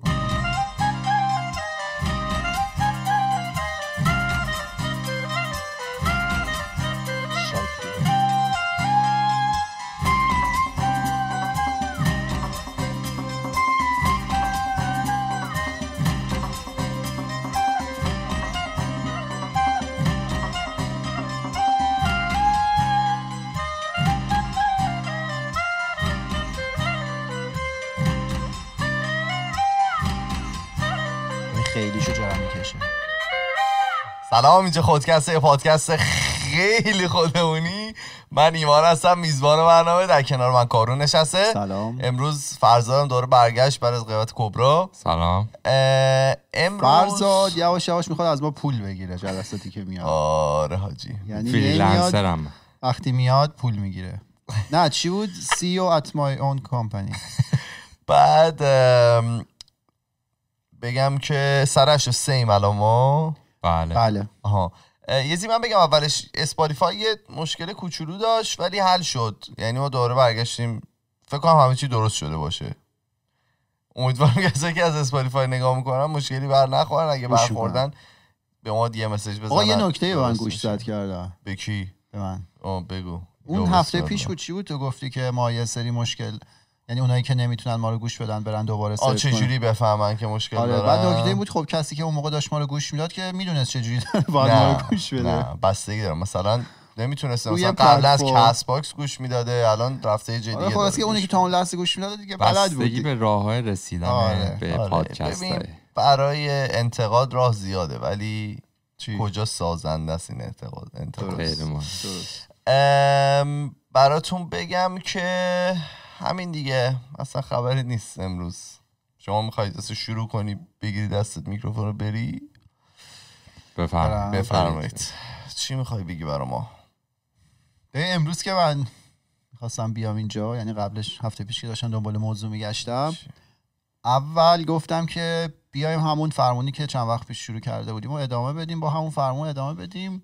program. سلام اینجا خودکسته پادکست خیلی خودمونی من ایمان هستم میزبان برنامه در کنار من کارون نشسته سلام امروز فرزادم دوره برگشت بر از قیبت کبرا سلام امروز فرزاد یواش یواش میخواد از ما پول بگیره جلساتی که میاد آره حاجی یعنی فریلنسرم وقتی میاد پول میگیره نه چی بود سی او ات مای اون کمپانی بعد بگم که سرش سیم الان ما بله بله آها من بگم اولش اسپاتیفای مشکل کوچولو داشت ولی حل شد یعنی ما دوباره برگشتیم فکر کنم همه چی درست شده باشه امیدوارم کسایی که از اسپاتیفای نگاه میکنن مشکلی بر نخورن اگه برخوردن به ما دیگه مسج بزنن آقا یه نکته به من گوش داد کردم به کی به من آه بگو اون هفته پیش بود چی بود تو گفتی که ما یه سری مشکل یعنی اونایی که نمیتونن ما رو گوش بدن برن دوباره سرچ چه جوری بفهمن که مشکل آره دارن بعد نکته بود خب کسی که اون موقع داشت ما رو گوش میداد که میدونست چه جوری باید ما گوش بده نه بستگی داره مثلا نمیتونسته مثلا قبل از کس باکس گوش میداده الان رفته جدی آره، خب که اونی که تا اون لحظه گوش میداده دیگه بلد بود بستگی به های رسیدن آره. به آره. پادکست برای انتقاد راه زیاده ولی کجا سازنده است این انتقاد انتقاد براتون بگم که همین دیگه اصلا خبری نیست امروز شما میخواید اصلا شروع کنی بگیری دستت میکروفون رو بری بفرمایید چی میخوای بگی برا ما امروز که من میخواستم بیام اینجا یعنی قبلش هفته پیش که داشتم دنبال موضوع میگشتم اول گفتم که بیایم همون فرمونی که چند وقت پیش شروع کرده بودیم و ادامه بدیم با همون فرمون ادامه بدیم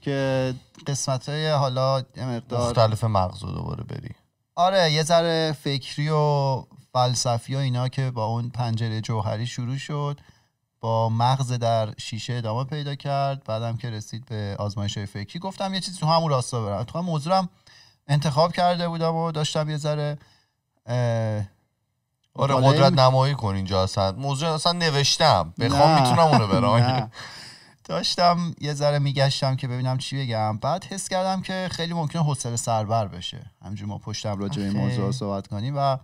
که قسمت های حالا مقدار مختلف مغزو دوباره بریم آره یه ذره فکری و فلسفی و اینا که با اون پنجره جوهری شروع شد با مغز در شیشه ادامه پیدا کرد بعدم که رسید به آزمایش های فکری گفتم یه چیزی تو همون راستا برم تو هم موضوعم انتخاب کرده بودم و داشتم یه ذره آره قدرت نمایی کن اینجا اصلا موضوع اصلا نوشتم بخوام میتونم اونو برام داشتم یه ذره میگشتم که ببینم چی بگم بعد حس کردم که خیلی ممکنه حوصله سربر بشه همینجور ما پشتم راجع به موضوع صحبت کنیم و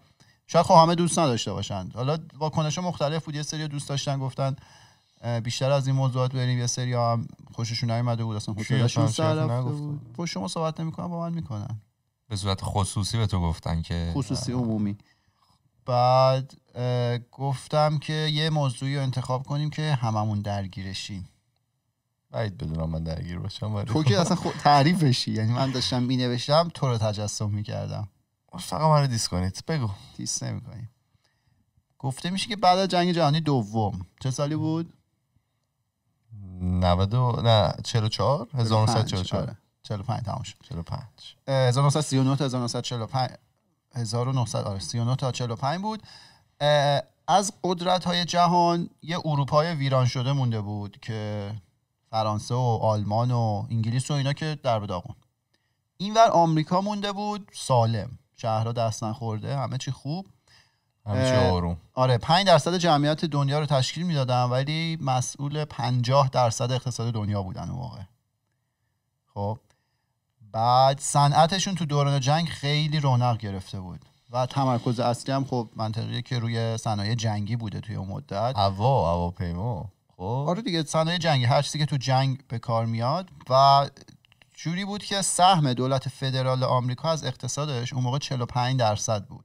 شاید خب همه دوست نداشته باشند حالا واکنش مختلف بود یه سری دوست داشتن گفتن بیشتر از این موضوعات بریم یه سری هم خوششون نیومده بود اصلا خوششون سر بود با شما صحبت نمیکنن با من میکنن به صورت خصوصی به تو گفتن که خصوصی عمومی بعد گفتم که یه موضوعی رو انتخاب کنیم که هممون درگیرشیم بعید بدونم من درگیر باشم ولی تو که اصلا خود تعریفشی یعنی من داشتم می نوشتم تو رو تجسم می کردم فقط من رو دیس کنید بگو دیس نمی کنیم گفته میشه که بعد از جنگ جهانی دوم چه سالی بود؟ 90 نه 44 1944 45 تموم شد 45 1939 آره، تا 1945 1900 آره 39 تا 45 بود از قدرت های جهان یه اروپای ویران شده مونده بود که فرانسه و آلمان و انگلیس و اینا که در به داغون اینور آمریکا مونده بود سالم شهرها دست نخورده همه چی خوب آروم آره 5 درصد جمعیت دنیا رو تشکیل میدادن ولی مسئول 50 درصد اقتصاد دنیا بودن اون موقع خب بعد صنعتشون تو دوران جنگ خیلی رونق گرفته بود و تمرکز اصلی هم خب منطقیه که روی صنایع جنگی بوده توی اون مدت هوا هواپیما خب آره دیگه صنایع جنگی هر چیزی که تو جنگ به کار میاد و جوری بود که سهم دولت فدرال آمریکا از اقتصادش اون موقع 45 درصد بود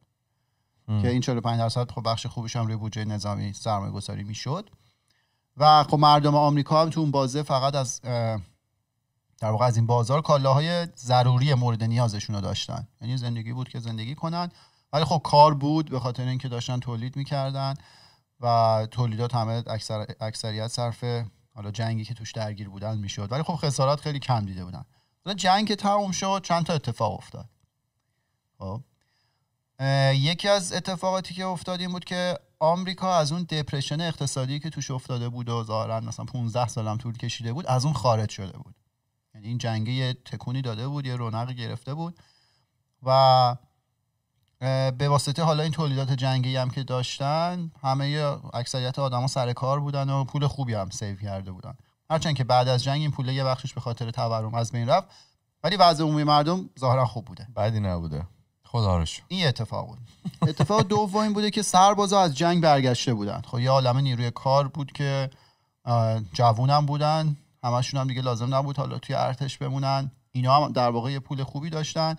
که این 45 درصد خب بخش خوبش هم روی بودجه نظامی سرمایه گذاری میشد و خب مردم آمریکا هم تو اون بازه فقط از در واقع از این بازار کالاهای ضروری مورد نیازشون رو داشتن یعنی زندگی بود که زندگی کنن ولی خب کار بود به خاطر اینکه داشتن تولید میکردن و تولیدات همه اکثر، اکثریت صرف حالا جنگی که توش درگیر بودن میشد ولی خب خسارات خیلی کم دیده بودن حالا جنگ که تموم شد چند تا اتفاق افتاد خب یکی از اتفاقاتی که افتاد این بود که آمریکا از اون دپرشن اقتصادی که توش افتاده بود و ظاهرا مثلا 15 سالم طول کشیده بود از اون خارج شده بود یعنی این جنگه یه تکونی داده بود یه رونق گرفته بود و به واسطه حالا این تولیدات جنگی هم که داشتن همه اکثریت آدما سر کار بودن و پول خوبی هم سیو کرده بودن هرچند که بعد از جنگ این پول یه بخشش به خاطر تورم از بین رفت ولی وضع عمومی مردم ظاهرا خوب بوده بعدی نبوده خدا این اتفاق بود اتفاق دوم بوده که سربازا از جنگ برگشته بودن خب یه عالمه نیروی کار بود که جوونم بودن همشون هم دیگه لازم نبود حالا توی ارتش بمونن اینا هم در واقع پول خوبی داشتن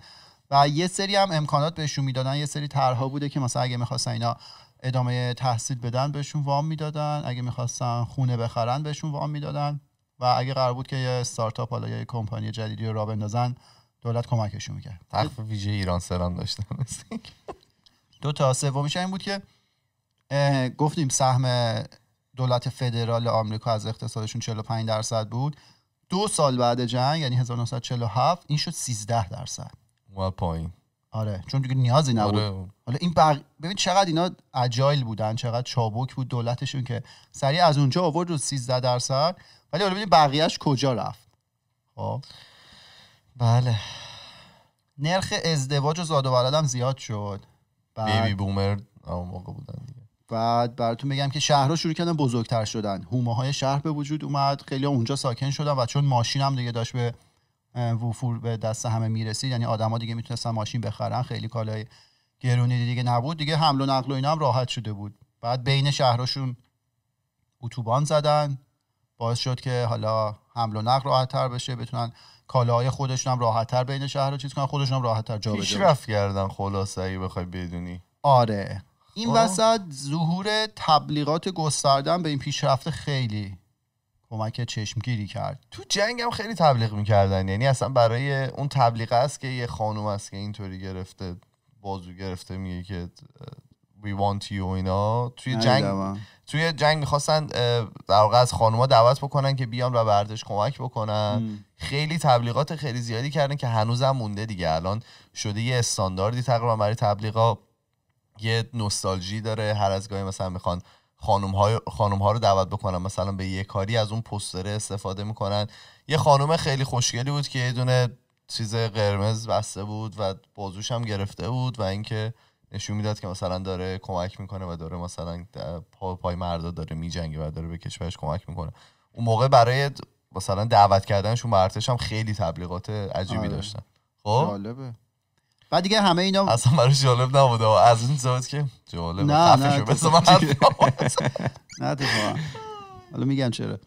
و یه سری هم امکانات بهشون میدادن یه سری طرها بوده که مثلا اگه میخواستن اینا ادامه تحصیل بدن بهشون وام میدادن اگه میخواستن خونه بخرن بهشون وام میدادن و اگه قرار بود که یه استارتاپ حالا یه کمپانی جدیدی رو راه بندازن دولت کمکشون میکرد تخفیف ویژه ایران سران داشتن دو تا سومیش این بود که گفتیم سهم دولت فدرال آمریکا از اقتصادشون 45 درصد بود دو سال بعد جنگ یعنی 1947 این شد 13 درصد و پایین آره چون دیگه نیازی نبود آره. حالا این بق... ببین چقدر اینا اجایل بودن چقدر چابک بود دولتشون که سریع از اونجا آورد رو 13 درصد ولی حالا ببین بقیهش کجا رفت خب بله نرخ ازدواج و زاد و زیاد شد بعد... بیبی بومر موقع بودن بعد براتون بگم که شهرها شروع کردن بزرگتر شدن هومه های شهر به وجود اومد خیلی اونجا ساکن شدن و چون ماشین هم دیگه داشت به وفور به دست همه میرسید یعنی آدما دیگه میتونستن ماشین بخرن خیلی کالای گرونی دیگه نبود دیگه حمل و نقل و اینا هم راحت شده بود بعد بین شهرشون اتوبان زدن باعث شد که حالا حمل و نقل تر بشه بتونن کالاهای خودشون هم تر بین شهر رو چیز کنن خودشون هم جا جابجا پیشرفت کردن خلاصه اگه بخوای بدونی آره این خب. وسط ظهور تبلیغات گستردن به این پیشرفته خیلی کمک چشمگیری کرد تو جنگ هم خیلی تبلیغ میکردن یعنی اصلا برای اون تبلیغ است که یه خانوم است که اینطوری گرفته بازو گرفته میگه که وی want you اینا توی جنگ توی جنگ میخواستن در واقع از خانوما دعوت بکنن که بیان و بردش کمک بکنن خیلی تبلیغات خیلی زیادی کردن که هنوزم مونده دیگه الان شده یه استانداردی تقریبا برای تبلیغات یه نوستالژی داره هر از گاهی مثلا میخوان خانم, ها رو دعوت بکنن مثلا به یه کاری از اون پوستر استفاده میکنن یه خانم خیلی خوشگلی بود که یه دونه چیز قرمز بسته بود و بازوش هم گرفته بود و اینکه نشون میداد که مثلا داره کمک میکنه و داره مثلا پا پای مردا داره میجنگه و داره به کشورش کمک میکنه اون موقع برای مثلا دعوت کردنشون به ارتش هم خیلی تبلیغات عجیبی آره. داشتن خب بعد دیگه همه اینا اصلا برای جالب و از این زاد که جالب نه نه نه حالا میگم چرا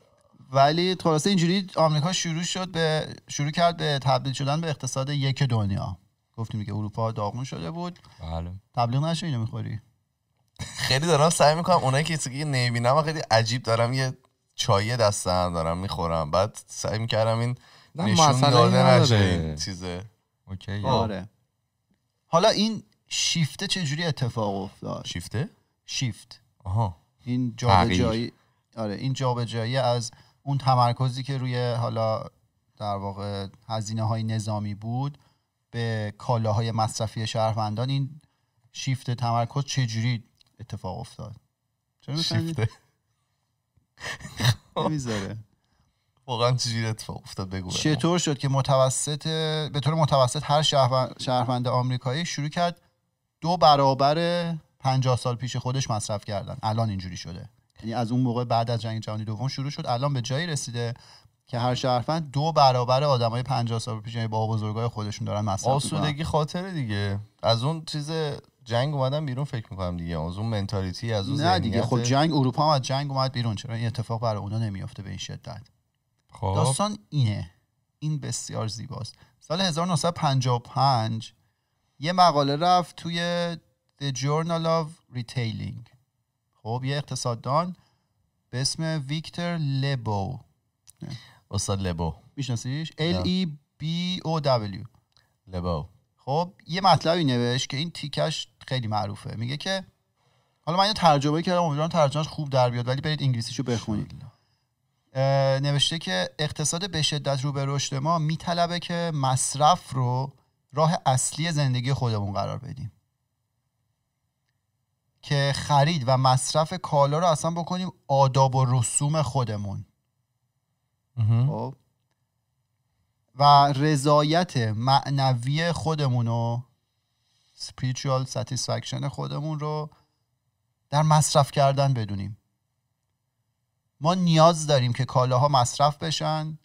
ولی خلاصه اینجوری آمریکا شروع شد به شروع کرد به تبدیل شدن به اقتصاد یک دنیا گفتیم که اروپا داغون شده بود بله تبلیغ نشه اینو میخوری خیلی دارم سعی میکنم اونایی که چیزی نمیبینم خیلی عجیب دارم یه چای دستم دارم میخورم بعد سعی میکردم این نشون داده نشه چیزه اوکی آره حالا این شیفته چجوری اتفاق افتاد شیفته شیفت آها این جابجایی آره این جابجایی از اون تمرکزی که روی حالا در واقع هزینه های نظامی بود به کالاهای مصرفی شهروندان این شیفت تمرکز چجوری اتفاق افتاد شیفته نمیذاره واقعا چجوری اتفاق افتاد بگو چطور شد که متوسط به طور متوسط هر شهروند آمریکایی شروع کرد دو برابر 50 سال پیش خودش مصرف کردن الان اینجوری شده یعنی از اون موقع بعد از جنگ جهانی دوم شروع شد الان به جایی رسیده که هر شهروند دو برابر آدمای 50 سال پیش یعنی با بزرگای خودشون دارن مصرف آسودگی خاطره دیگه از اون چیز جنگ اومدن بیرون فکر میکنم دیگه از اون منتالیتی از اون نه دیگه خب جنگ اروپا هم از جنگ اومد بیرون چرا این اتفاق برای اونا نمیافته به این شدت خب. داستان اینه این بسیار زیباست سال 1955 یه مقاله رفت توی The Journal of Retailing خب یه اقتصاددان به اسم ویکتور لبو استاد لبو میشناسیش L E B O W لبو خب یه مطلبی نوشت که این تیکش خیلی معروفه میگه که حالا من اینو ترجمه کردم امیدوارم ترجمهش خوب در بیاد ولی برید انگلیسیشو بخونید نوشته که اقتصاد به شدت رو به رشد ما میطلبه که مصرف رو راه اصلی زندگی خودمون قرار بدیم که خرید و مصرف کالا رو اصلا بکنیم آداب و رسوم خودمون خب. و رضایت معنوی خودمون و spiritual satisfaction خودمون رو در مصرف کردن بدونیم ما نیاز داریم که کالاها مصرف بشن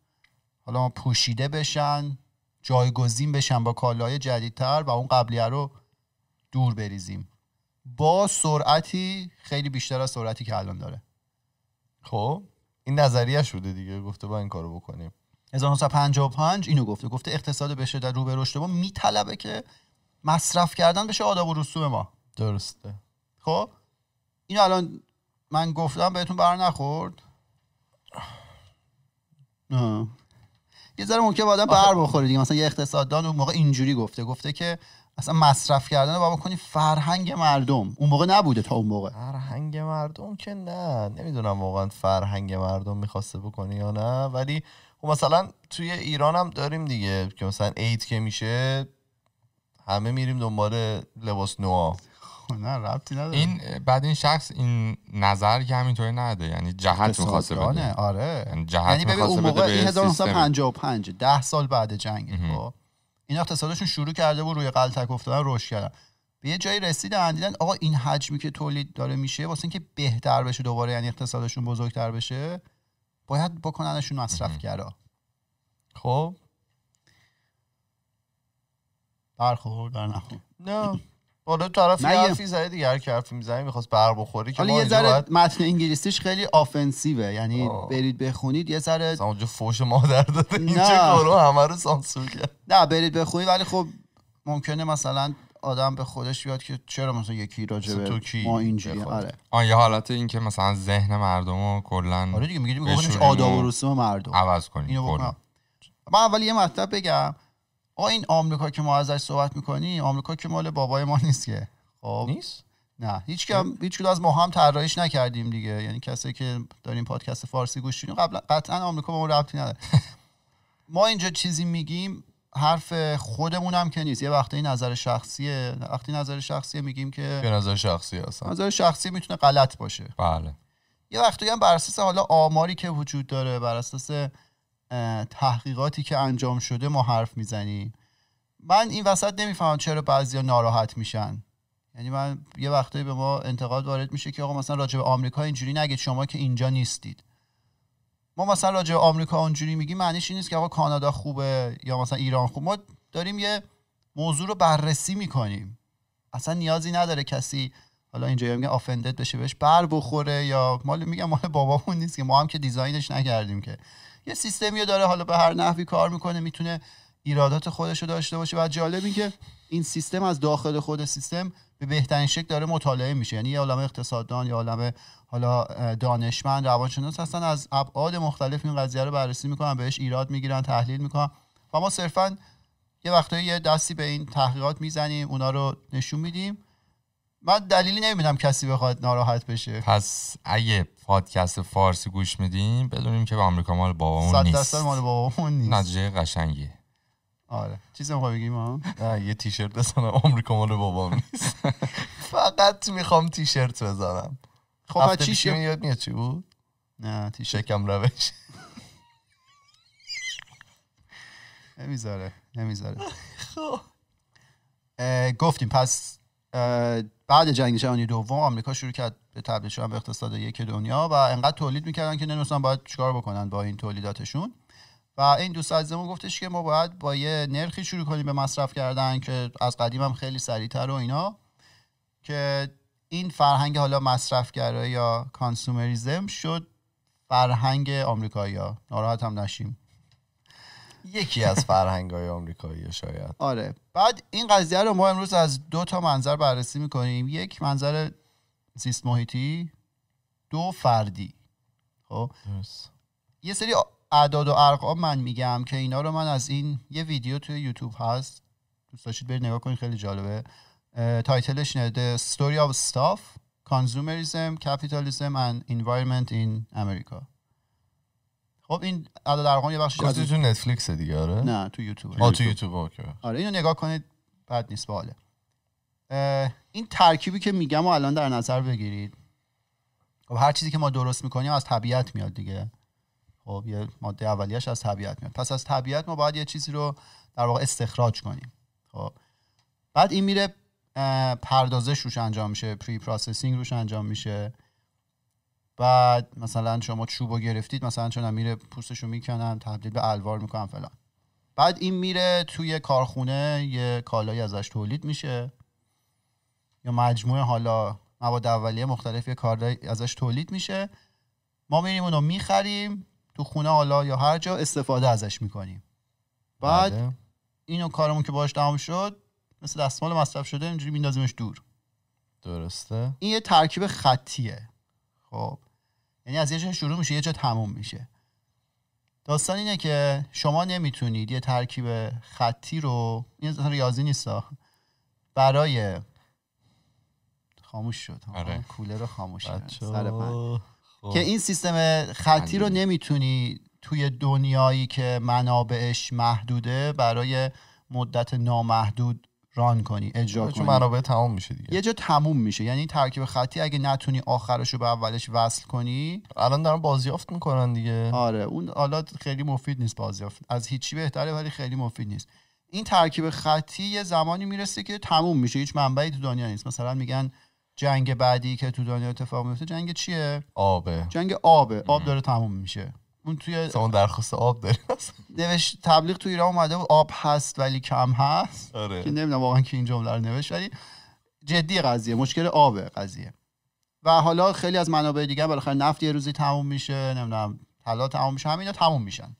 حالا ما پوشیده بشن جایگزین بشن با کالاهای جدیدتر و اون قبلیه رو دور بریزیم با سرعتی خیلی بیشتر از سرعتی که الان داره خب این نظریه شده دیگه گفته با این کارو بکنیم 1955 اینو گفته گفته اقتصاد بشه در رو رشد ما میطلبه که مصرف کردن بشه آداب و رسوم ما درسته خب اینو الان من گفتم بهتون بر نخورد یه ذره ممکنه آدم بر بخوره دیگه مثلا یه اقتصاددان اون موقع اینجوری گفته گفته که اصلا مصرف کردن بابا کنی فرهنگ مردم اون موقع نبوده تا اون موقع فرهنگ مردم که نه نمیدونم واقعا فرهنگ مردم میخواسته بکنی یا نه ولی خب مثلا توی ایران هم داریم دیگه که مثلا عید که میشه همه میریم دنبال لباس نوا نه این بعد این شخص این نظر که همینطوری نده یعنی جهت خواسته بده آره یعنی جهت یعنی ببین اون موقع سال بعد جنگ خب این اقتصادشون شروع کرده بود روی قلتک افتادن رشد کردن به یه جایی رسیدن دیدن آقا این حجمی که تولید داره میشه واسه اینکه بهتر بشه دوباره یعنی اقتصادشون بزرگتر بشه باید بکننشون مصرف گرا خب برخورد نه حالا طرف یه حرفی زده دیگه هر که حرفی میزنه میخواست بر بخوری که یه ذره متن انگلیسیش خیلی آفنسیوه یعنی آه. برید بخونید یه ذره اونجا فوش مادر داده چه گروه همه رو سانسور کرد نه برید بخونید ولی خب ممکنه مثلا آدم به خودش بیاد که چرا مثلا یکی تو کی ما اینجوری آره آن یه حالت این که مثلا ذهن مردمو کلا آره دیگه میگیم آداب و مردم عوض کنیم من اول یه مطلب بگم آقا این آمریکا که ما ازش صحبت میکنیم آمریکا که مال بابای ما نیست که خب نیست نه هیچ کم کدوم از ما هم طراحیش نکردیم دیگه یعنی کسی که داریم پادکست فارسی گوش می‌دین قبلا قطعا آمریکا به ما ربطی نداره ما اینجا چیزی میگیم حرف خودمون هم که نیست یه وقتی نظر شخصیه وقتی نظر شخصیه میگیم که به نظر شخصی هست نظر شخصی میتونه غلط باشه بله یه وقتی هم بر اساس حالا آماری که وجود داره بر اساس تحقیقاتی که انجام شده ما حرف میزنیم من این وسط نمیفهمم چرا بعضیا ناراحت میشن یعنی من یه وقتایی به ما انتقاد وارد میشه که آقا مثلا راجع به آمریکا اینجوری نگید شما که اینجا نیستید ما مثلا راجع به آمریکا اونجوری میگیم معنیش این نیست که آقا کانادا خوبه یا مثلا ایران خوب ما داریم یه موضوع رو بررسی میکنیم اصلا نیازی نداره کسی حالا اینجا میگه آفندت بشه بهش بر بخوره یا مال میگم مال بابامون نیست که ما هم که دیزاینش نکردیم که یه سیستمی داره حالا به هر نحوی کار میکنه میتونه ایرادات خودش رو داشته باشه و جالب این که این سیستم از داخل خود سیستم به بهترین شکل داره مطالعه میشه یعنی یه عالم اقتصاددان یا عالم حالا دانشمند روانشناس هستن از ابعاد مختلف این قضیه رو بررسی میکنن بهش ایراد میگیرن تحلیل میکنن و ما صرفا یه وقتایی یه دستی به این تحقیقات میزنیم اونا رو نشون میدیم من دلیلی نمیدونم کسی بخواد ناراحت بشه پس اگه پادکست فارسی گوش میدیم بدونیم که به امریکا مال بابامون نیست صد مال بابامون نیست نتیجه قشنگیه آره چیزی میخوای بگیم ها یه تیشرت بزنم امریکا مال بابام نیست فقط میخوام تیشرت بزنم خب چی شد یاد میاد چی بود نه تیشرت کم روش نمیذاره نمیذاره خب گفتیم پس بعد جنگ جهانی دوم آمریکا شروع کرد به تبدیل شدن به اقتصاد یک دنیا و انقدر تولید میکردن که نمیدونستن باید چیکار بکنن با این تولیداتشون و این دوست عزیزمون گفتش که ما باید با یه نرخی شروع کنیم به مصرف کردن که از قدیم هم خیلی سریعتر و اینا که این فرهنگ حالا مصرفگره یا کانسومریزم شد فرهنگ آمریکایی ها ناراحت هم نشیم یکی از فرهنگ های آمریکایی شاید آره بعد این قضیه رو ما امروز از دو تا منظر بررسی میکنیم یک منظر زیست محیطی دو فردی خب یه سری اعداد و ارقام من میگم که اینا رو من از این یه ویدیو توی یوتیوب هست دوست داشتید برید نگاه کنید خیلی جالبه تایتلش نه The Story of Stuff Consumerism, Capitalism and Environment in America خب این ادا در یه بخشش خب، از تو نتفلیکس دیگه آره نه تو یوتیوب آ تو یوتیوب اوکی آره اینو نگاه کنید بد نیست باله این ترکیبی که میگم و الان در نظر بگیرید خب هر چیزی که ما درست میکنیم از طبیعت میاد دیگه خب یه ماده اولیش از طبیعت میاد پس از طبیعت ما باید یه چیزی رو در واقع استخراج کنیم خب بعد این میره پردازش روش انجام میشه پری پروسسینگ روش انجام میشه بعد مثلا شما چوبو گرفتید مثلا چون میره پوستشو میکنن تبدیل به الوار میکنن فلان بعد این میره توی کارخونه یه کالایی ازش تولید میشه یا مجموعه حالا مواد اولیه مختلف یه کالایی ازش تولید میشه ما میریم اونو میخریم تو خونه حالا یا هر جا استفاده ازش میکنیم بعد بله. اینو کارمون که باش تمام شد مثل دستمال مصرف شده اینجوری میندازیمش دور درسته این یه ترکیب خطیه خب یعنی از یه جا شروع میشه یه جا تموم میشه داستان اینه که شما نمیتونید یه ترکیب خطی رو این ریاضی نیست برای خاموش شد آره. کوله رو خاموش سر خب. که این سیستم خطی رو نمیتونی توی دنیایی که منابعش محدوده برای مدت نامحدود ران کنی اجرا کنی چون منابع تموم میشه دیگه یه جا تموم میشه یعنی ترکیب خطی اگه نتونی آخرش رو به اولش وصل کنی الان دارن بازیافت میکنن دیگه آره اون حالا خیلی مفید نیست بازیافت از هیچی بهتره ولی خیلی مفید نیست این ترکیب خطی یه زمانی میرسه که تموم میشه هیچ منبعی تو دنیا نیست مثلا میگن جنگ بعدی که تو دنیا اتفاق میفته جنگ چیه آبه جنگ آبه آب داره تموم میشه اون توی درخواست آب تبلیغ تو ایران اومده بود آب هست ولی کم هست آره. که نمیدونم واقعا که این جمله رو نوشت ولی جدی قضیه مشکل آبه قضیه و حالا خیلی از منابع دیگه بالاخره نفت یه روزی تموم میشه نمیدونم طلا تموم میشه همینا تموم میشن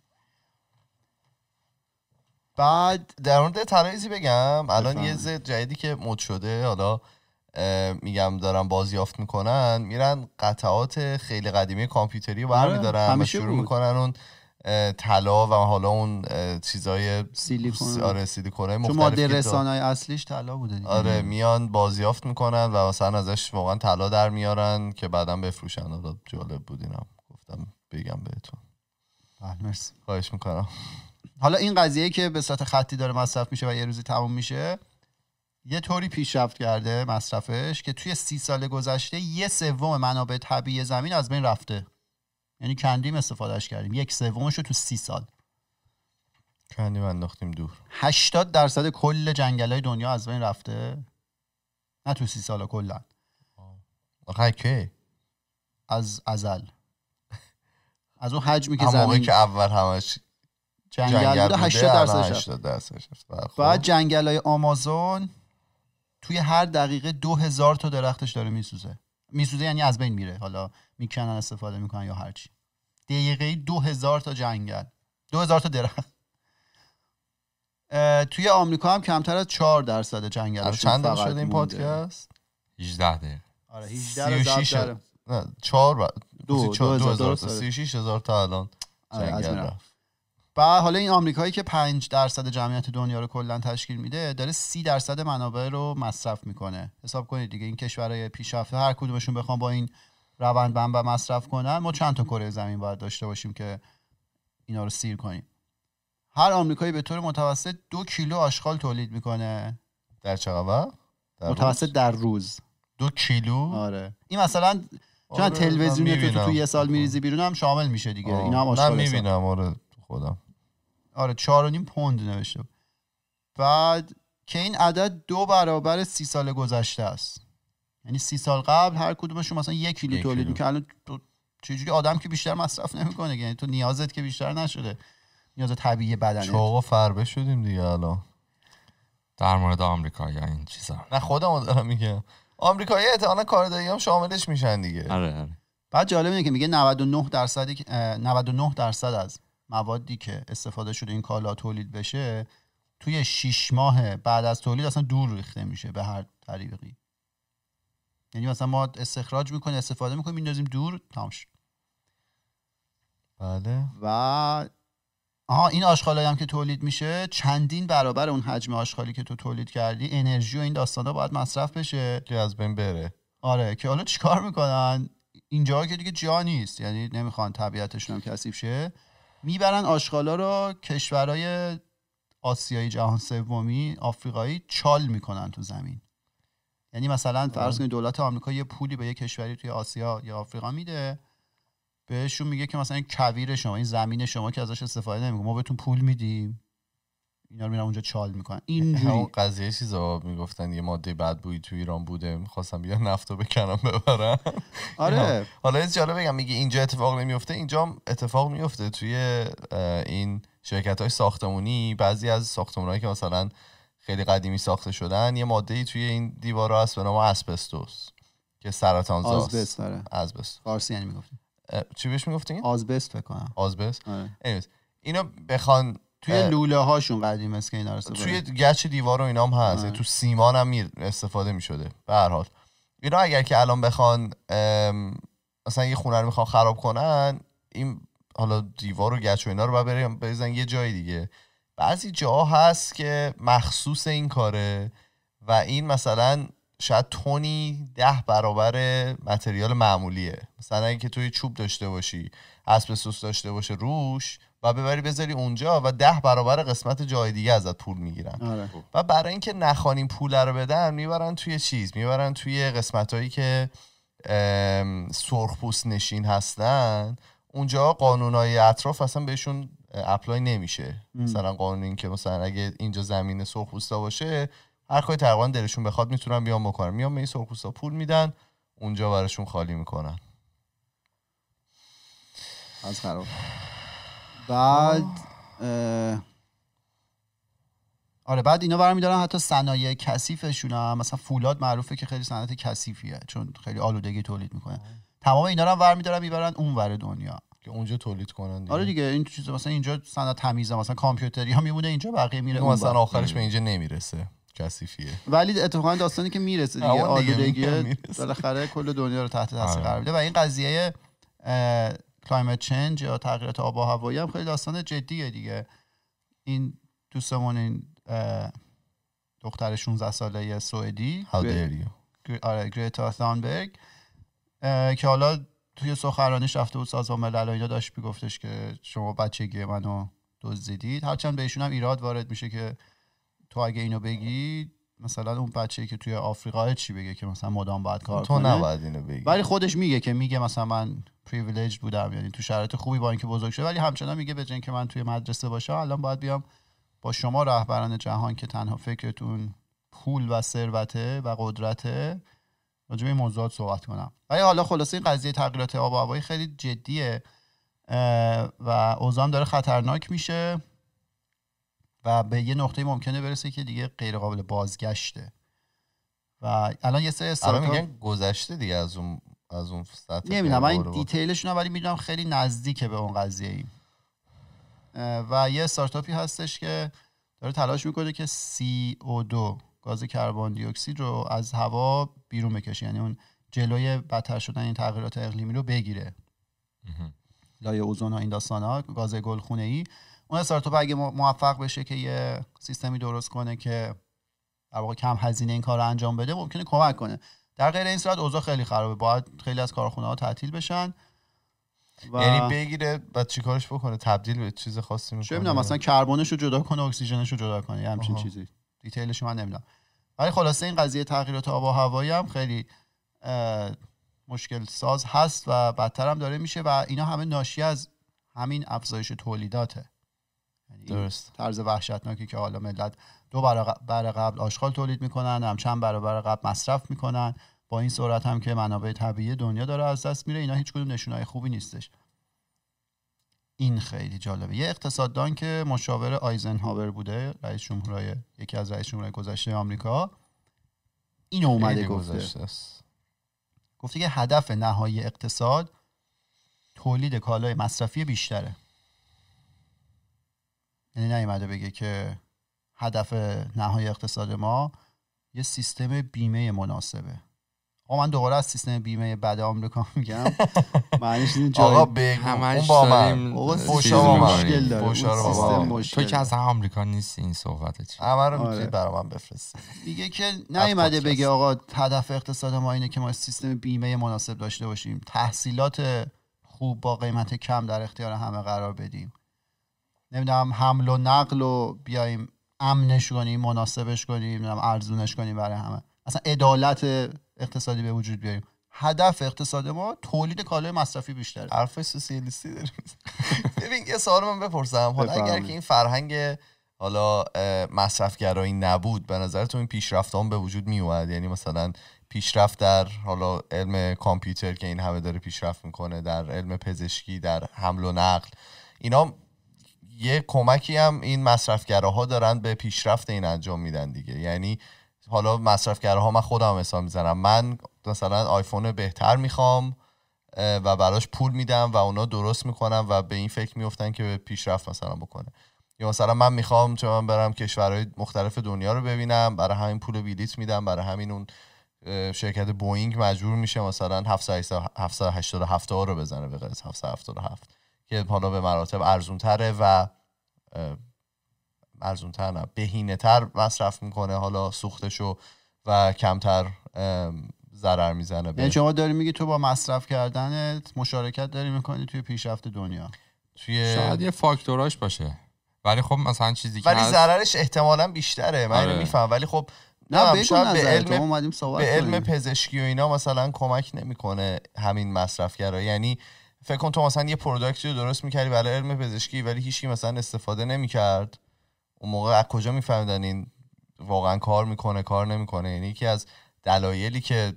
بعد در مورد ترایزی بگم الان یه زد جدیدی که مد شده حالا میگم دارن بازیافت میکنن میرن قطعات خیلی قدیمی کامپیوتری رو برمیدارن آره، و شروع میکنن اون طلا و حالا اون چیزای سیلیکون آره سیلیکونای مختلف چون رسانای اصلیش طلا بوده آره میان بازیافت میکنن و مثلا ازش واقعا طلا در میارن که بعدا بفروشن حالا جالب بود اینم گفتم بگم بهتون بله، خواهش میکنم حالا این قضیه که به صورت خطی داره مصرف میشه و یه روزی تموم میشه یه طوری پیشرفت کرده مصرفش که توی سی سال گذشته یه سوم منابع طبیعی زمین از بین رفته یعنی کندیم استفادهش کردیم یک سومش رو تو سی سال کندیم انداختیم دور 80 درصد کل های دنیا از بین رفته نه تو سی سال کلا آخه که از ازل از اون حجمی که زمین که اول همش جنگل, جنگل بوده 80 آره، درصدش بله، بعد خب. جنگل های آمازون توی هر دقیقه دو هزار تا درختش داره میسوزه میسوزه یعنی از بین میره حالا میکنن استفاده میکنن یا هرچی دقیقه دو هزار تا جنگل دو هزار تا درخت توی آمریکا هم کمتر از 4 درصد جنگل چند دقیقه شده این پادکست 18 دقیقه آره 18 36 هزار تا الان آره، جنگل رفت و حالا این آمریکایی که 5 درصد جمعیت دنیا رو کلا تشکیل میده داره سی درصد منابع رو مصرف میکنه حساب کنید دیگه این کشورهای پیشرفته هر کدومشون بخوام با این روند بند مصرف کنن ما چند تا کره زمین باید داشته باشیم که اینا رو سیر کنیم هر آمریکایی به طور متوسط دو کیلو آشغال تولید میکنه در چقدر متوسط در روز دو کیلو آره این مثلا چون آره، تلویزیون تو تو یه سال میریزی بیرون هم شامل میشه دیگه اینا هم آشغال آره خدا آره چهار و نیم پوند نوشته بعد که این عدد دو برابر سی سال گذشته است یعنی سی سال قبل هر کدومشون مثلا یک کیلو تولید که الان تو چجوری آدم که بیشتر مصرف نمیکنه یعنی تو نیازت که بیشتر نشده نیاز طبیعی بدنت چاقا فربه شدیم دیگه الان در مورد آمریکا یا این چیزا نه خودم دارم میگم آمریکایی احتمالاً کار هم شاملش میشن دیگه آره آره بعد جالب اینه که میگه 99 درصد 99 درصد از موادی که استفاده شده این کالا تولید بشه توی 6 ماه بعد از تولید اصلا دور ریخته میشه به هر طریقی یعنی مثلا ما استخراج میکنیم استفاده میکنیم میندازیم دور تمام بله و آها این آشغالایی هم که تولید میشه چندین برابر اون حجم آشخالی که تو تولید کردی انرژی و این داستانا باید مصرف بشه که از بین بره آره که حالا چیکار میکنن اینجا که دیگه جا نیست یعنی نمیخوان طبیعتشون هم کثیف شه میبرن آشغالا رو کشورهای آسیایی جهان سومی آفریقایی چال میکنن تو زمین یعنی مثلا فرض کنید دولت آمریکا یه پولی به یه کشوری توی آسیا یا آفریقا میده بهشون میگه که مثلا این کویر شما این زمین شما که ازش استفاده نمیکنه ما بهتون پول میدیم اینا رو اونجا چال میکنن اینجوری قضیه چیزا میگفتن یه ماده بد بوی تو ایران بوده میخواستم بیا نفتو بکنم ببرم آره حالا از جالب بگم میگه اینجا اتفاق نمیفته اینجا اتفاق میفته توی این شرکت های ساختمونی بعضی از ساختمونهایی که مثلا خیلی قدیمی ساخته شدن یه ماده ای توی این دیوارا هست به نام اسبستوس که سرطان زاست آزبست آره. فارسی یعنی چی بهش میگفتین آزبست فکر کنم آزبست آره. بخوان توی لوله هاشون قدیم است که اینا رو توی گچ دیوار و اینا هم هست آره. تو سیمان هم استفاده می شده به هر اینا اگر که الان بخوان مثلا یه خونه رو میخوان خراب کنن این حالا دیوار و گچ و اینا رو باید بریزن یه جای دیگه بعضی جا هست که مخصوص این کاره و این مثلا شاید تونی ده برابر متریال معمولیه مثلا اگه توی چوب داشته باشی اسب داشته باشه روش و ببری بذاری اونجا و ده برابر قسمت جای دیگه ازت پول میگیرن آره. خب. و برای اینکه نخوانیم پول رو بدن میبرن توی چیز میبرن توی قسمت هایی که سرخپوست نشین هستن اونجا های اطراف اصلا بهشون اپلای نمیشه ام. مثلا قانون این که مثلا اگه اینجا زمین سرخپوستا باشه هر کاری تقریبا دلشون بخواد میتونن بیان بکنن میان به این سرخپوستا پول میدن اونجا براشون خالی میکنن از خراب بعد آره بعد اینا برمیدارن حتی صنایع کثیفشون هم مثلا فولاد معروفه که خیلی صنعت کثیفیه چون خیلی آلودگی تولید میکنه تمام اینا رو هم برمیدارن میبرن اون ور دنیا که اونجا تولید کنن دیگه. آره دیگه این چیز مثلا اینجا صنعت تمیزه مثلا کامپیوتری ها میمونه اینجا بقیه میره اون مثلا آخرش به آره. اینجا نمیرسه کثیفیه ولی اتفاقا داستانی که میرسه دیگه آلودگی بالاخره کل دنیا رو تحت تاثیر آره. قرار میده و این قضیه کلایمت چنج یا تغییرات آب و هوایی هم خیلی داستان جدیه دیگه این دوستمون این دختر 16 ساله سوئدی آره گریتا ثانبرگ که حالا توی سخنرانیش رفته بود سازمان ملل و اینا داشت میگفتش که شما بچگی منو دزدیدید هرچند به ایشون هم ایراد وارد میشه که تو اگه اینو بگی مثلا اون بچه‌ای که توی آفریقا چی بگه که مثلا مدام باید کار تو کنه تو نباید اینو بگی ولی خودش میگه که میگه مثلا من پریویلیج بودم یعنی تو شرایط خوبی با اینکه بزرگ شده ولی همچنان میگه به که من توی مدرسه باشم الان باید بیام با شما رهبران جهان که تنها فکرتون پول و ثروته و قدرته راجع به موضوعات صحبت کنم ولی حالا خلاصه این قضیه تغییرات آب و خیلی جدیه و اوضاع داره خطرناک میشه و به یه نقطه ممکنه برسه که دیگه غیر قابل بازگشته و الان یه سری استارتاپ میگن گذشته دیگه از اون از اون سطح نمیدونم من این دیتیلشون ولی میدونم خیلی نزدیکه به اون قضیه ای و یه استارتاپی هستش که داره تلاش میکنه که CO2 گاز کربن دی اکسید رو از هوا بیرون بکشه یعنی اون جلوی بدتر شدن این تغییرات اقلیمی رو بگیره لایه اوزون این داستان ها گاز گلخونه ای اون استارتاپ اگه موفق بشه که یه سیستمی درست کنه که در واقع کم هزینه این کار رو انجام بده ممکنه کمک کنه در غیر این صورت اوضاع خیلی خرابه باید خیلی از کارخونه ها تعطیل بشن و... یعنی بگیره بعد چیکارش بکنه تبدیل به چیز خاصی میکنه مثلا کربنش رو جدا کنه اکسیژنش رو جدا کنه یه همچین چیزی دیتیلش من نمیدونم ولی خلاصه این قضیه تغییرات آب و هوایی هم خیلی مشکل ساز هست و بدتر هم داره میشه و اینا همه ناشی از همین افزایش تولیداته یعنی درست طرز وحشتناکی که حالا ملت دو برابر قبل آشغال تولید میکنن هم چند برابر قبل مصرف میکنن با این سرعت هم که منابع طبیعی دنیا داره از دست میره اینا هیچ کدوم نشونهای خوبی نیستش این خیلی جالبه یه اقتصاددان که مشاور آیزنهاور بوده رئیس جمهورای یکی از رئیس جمهورای گذشته آمریکا این اومده است گفته که هدف نهایی اقتصاد تولید کالای مصرفی بیشتره یعنی نیومده بگه که هدف نهایی اقتصاد ما یه سیستم بیمه مناسبه آقا من دوباره از سیستم بیمه بعد آمریکا میگم معنیش این جای آقا بگو با من بوشا مشکل داره تو که از آمریکا نیست این صحبت چی اما رو میتونید آره. برای من بفرست میگه که نیومده بگه آقا هدف اقتصاد ما اینه که ما سیستم بیمه مناسب داشته باشیم تحصیلات خوب با قیمت کم در اختیار همه قرار بدیم نمیدونم حمل و نقل و بیایم امنش کنیم مناسبش کنیم نمیدونم ارزونش کنیم برای همه اصلا عدالت اقتصادی به وجود بیاریم هدف اقتصاد ما تولید کالای مصرفی بیشتر حرف سوسیالیستی داریم ببین یه سوال من بپرسم حالا اگر که این فرهنگ حالا مصرفگرایی نبود به تو این پیشرفت به وجود می یعنی مثلا پیشرفت در حالا علم کامپیوتر که این همه داره پیشرفت میکنه در علم پزشکی در حمل و نقل اینا یه کمکی هم این مصرفگراها دارن به پیشرفت این انجام میدن دیگه یعنی حالا مصرفگراها من خودم مثال میزنم من مثلا آیفون بهتر میخوام و براش پول میدم و اونا درست میکنم و به این فکر میفتن که به پیشرفت مثلا بکنه یا مثلا من میخوام چون برم کشورهای مختلف دنیا رو ببینم برای همین پول ویلیت میدم برای همین اون شرکت بوینگ مجبور میشه مثلا 787 رو بزنه به غیر 777 که حالا به مراتب ارزونتره و ارزونتر نه بهینه تر مصرف میکنه حالا سوختشو و کمتر ضرر میزنه یعنی شما داری میگی تو با مصرف کردنت مشارکت داری میکنی توی پیشرفت دنیا توی شاید یه فاکتوراش باشه ولی خب مثلا چیزی که ولی ضررش احتمالا بیشتره من آره. میفهم ولی خب نه به علم به علم پزشکی و اینا مثلا کمک نمیکنه همین مصرف یعنی فکر کن تو مثلا یه پروداکتی رو درست میکردی برای علم پزشکی ولی هیچکی مثلا استفاده نمیکرد اون موقع از کجا میفهمیدن این واقعا کار میکنه کار نمیکنه یعنی یکی از دلایلی که